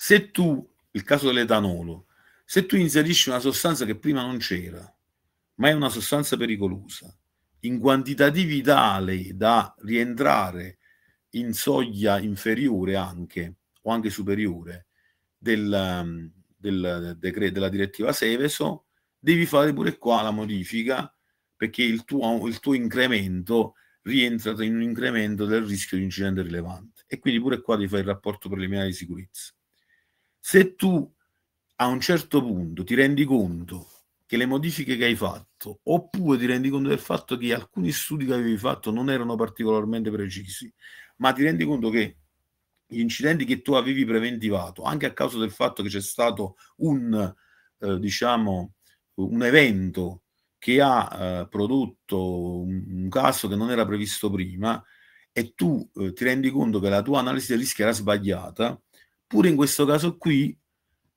Se tu, il caso dell'etanolo, se tu inserisci una sostanza che prima non c'era, ma è una sostanza pericolosa, in quantitativi tale da rientrare in soglia inferiore anche o anche superiore del, mm, del decreto della direttiva Seveso, devi fare pure qua la modifica perché il tuo, il tuo incremento rientra in un incremento del rischio di incidente rilevante e quindi pure qua devi fare il rapporto preliminare di sicurezza. Se tu a un certo punto ti rendi conto che le modifiche che hai fatto, oppure ti rendi conto del fatto che alcuni studi che avevi fatto non erano particolarmente precisi, ma ti rendi conto che gli incidenti che tu avevi preventivato, anche a causa del fatto che c'è stato un, eh, diciamo, un evento che ha eh, prodotto un, un, caso che non era previsto prima, e tu eh, ti rendi conto che la tua analisi del rischio era sbagliata, pure in questo caso qui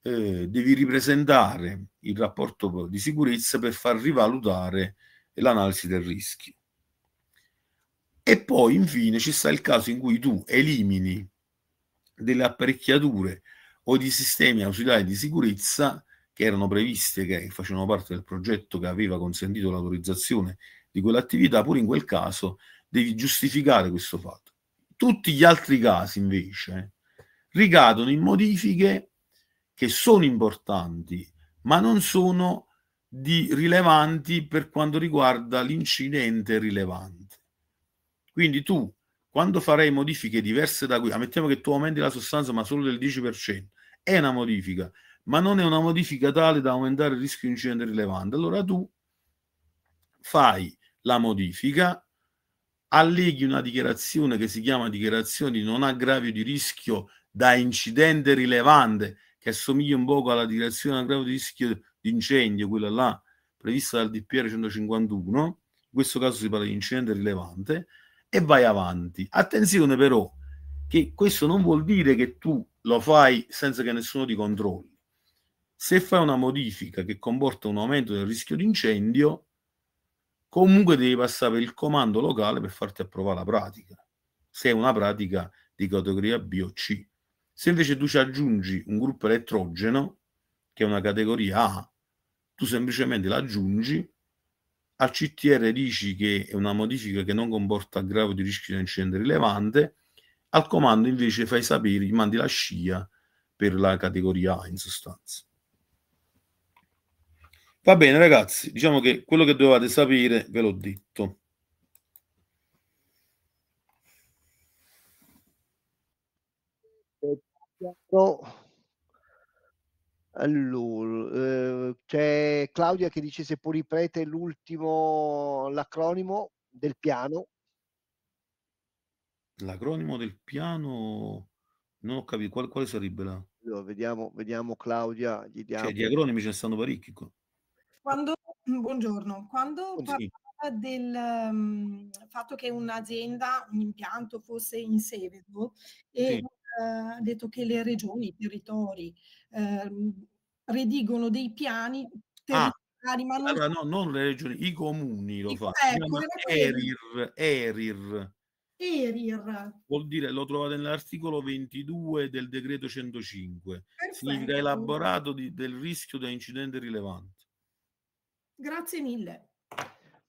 eh, devi ripresentare il rapporto di sicurezza per far rivalutare l'analisi del rischio. E poi infine ci sta il caso in cui tu elimini delle apparecchiature o di sistemi ausiliari di sicurezza che erano previste, che facevano parte del progetto che aveva consentito l'autorizzazione di quell'attività, pure in quel caso devi giustificare questo fatto. Tutti gli altri casi invece ricadono in modifiche che sono importanti, ma non sono di rilevanti per quanto riguarda l'incidente rilevante. Quindi tu, quando farai modifiche diverse da qui, ammettiamo che tu aumenti la sostanza ma solo del 10%, è una modifica, ma non è una modifica tale da aumentare il rischio di incidente rilevante, allora tu fai la modifica, alleghi una dichiarazione che si chiama dichiarazione di non aggravio di rischio da incidente rilevante che assomiglia un poco alla dichiarazione a di rischio di incendio, quella là prevista dal DPR 151, in questo caso si parla di incidente rilevante, e vai avanti. Attenzione però che questo non vuol dire che tu lo fai senza che nessuno ti controlli. Se fai una modifica che comporta un aumento del rischio di incendio, comunque devi passare per il comando locale per farti approvare la pratica, se è una pratica di categoria B o C. Se invece tu ci aggiungi un gruppo elettrogeno, che è una categoria A, tu semplicemente l'aggiungi, al CTR dici che è una modifica che non comporta aggravio di rischio di incidente rilevante, al comando invece fai sapere, gli mandi la scia per la categoria A in sostanza. Va bene ragazzi, diciamo che quello che dovevate sapere ve l'ho detto. Allora, eh, c'è Claudia che dice se può ripetere l'ultimo, l'acronimo del piano. L'acronimo del piano, non ho capito quale, quale sarebbe la... Allora, vediamo, vediamo Claudia, gli cioè, diamo... Cioè, di acronimi ce stanno parecchi qua. Quando, buongiorno, quando buongiorno. parlava del um, fatto che un'azienda, un impianto fosse in Seveso e sì detto che le regioni, i territori eh, redigono dei piani territoriali, ah, ma non... Allora, no, non le regioni, i comuni lo fanno. Ecco, Erir, Erir. ERIR. Vuol dire, lo trovate nell'articolo 22 del decreto 105. Perfetto. Significa elaborato di, del rischio da incidente rilevante. Grazie mille.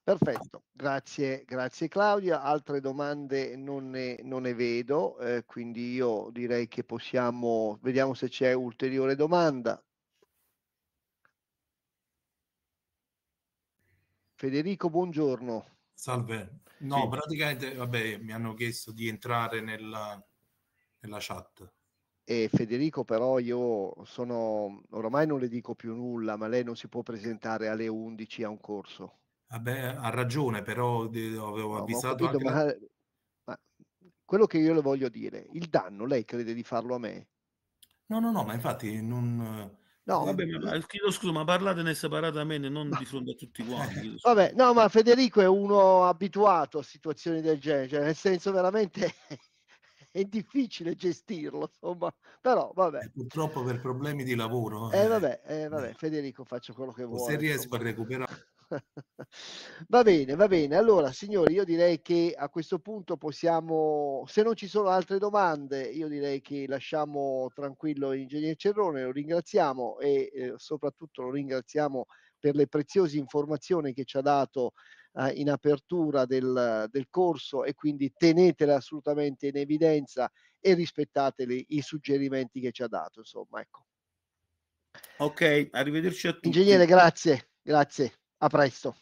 Perfetto, grazie, grazie Claudia. Altre domande non ne, non ne vedo, eh, quindi io direi che possiamo, vediamo se c'è ulteriore domanda. Federico, buongiorno. Salve. No, sì. praticamente, vabbè, mi hanno chiesto di entrare nella, nella chat. E eh, Federico però io sono, ormai non le dico più nulla, ma lei non si può presentare alle 11 a un corso. Vabbè, ha ragione, però avevo avvisato capito, anche... Ma... Ma quello che io le voglio dire, il danno lei crede di farlo a me? No, no, no, ma infatti non... No, eh, vabbè, ma, mm. eh, chiedo scusa, ma parlatene separatamente, non ma... di fronte a tutti quanti. Vabbè, no, ma Federico è uno abituato a situazioni del genere, cioè, nel senso veramente è difficile gestirlo, insomma, però vabbè. Eh, purtroppo per problemi di lavoro. Eh, eh vabbè, eh, vabbè, Federico, faccio quello che vuoi. Se riesco insomma. a recuperare va bene, va bene. Allora, signori, io direi che a questo punto possiamo, se non ci sono altre domande, io direi che lasciamo tranquillo l'ingegner Cerrone, lo ringraziamo e eh, soprattutto lo ringraziamo per le preziose informazioni che ci ha dato eh, in apertura del, del, corso e quindi tenetele assolutamente in evidenza e rispettate i suggerimenti che ci ha dato. Insomma, ecco. Ok, arrivederci a tutti. Ingegnere, grazie, grazie. A presto.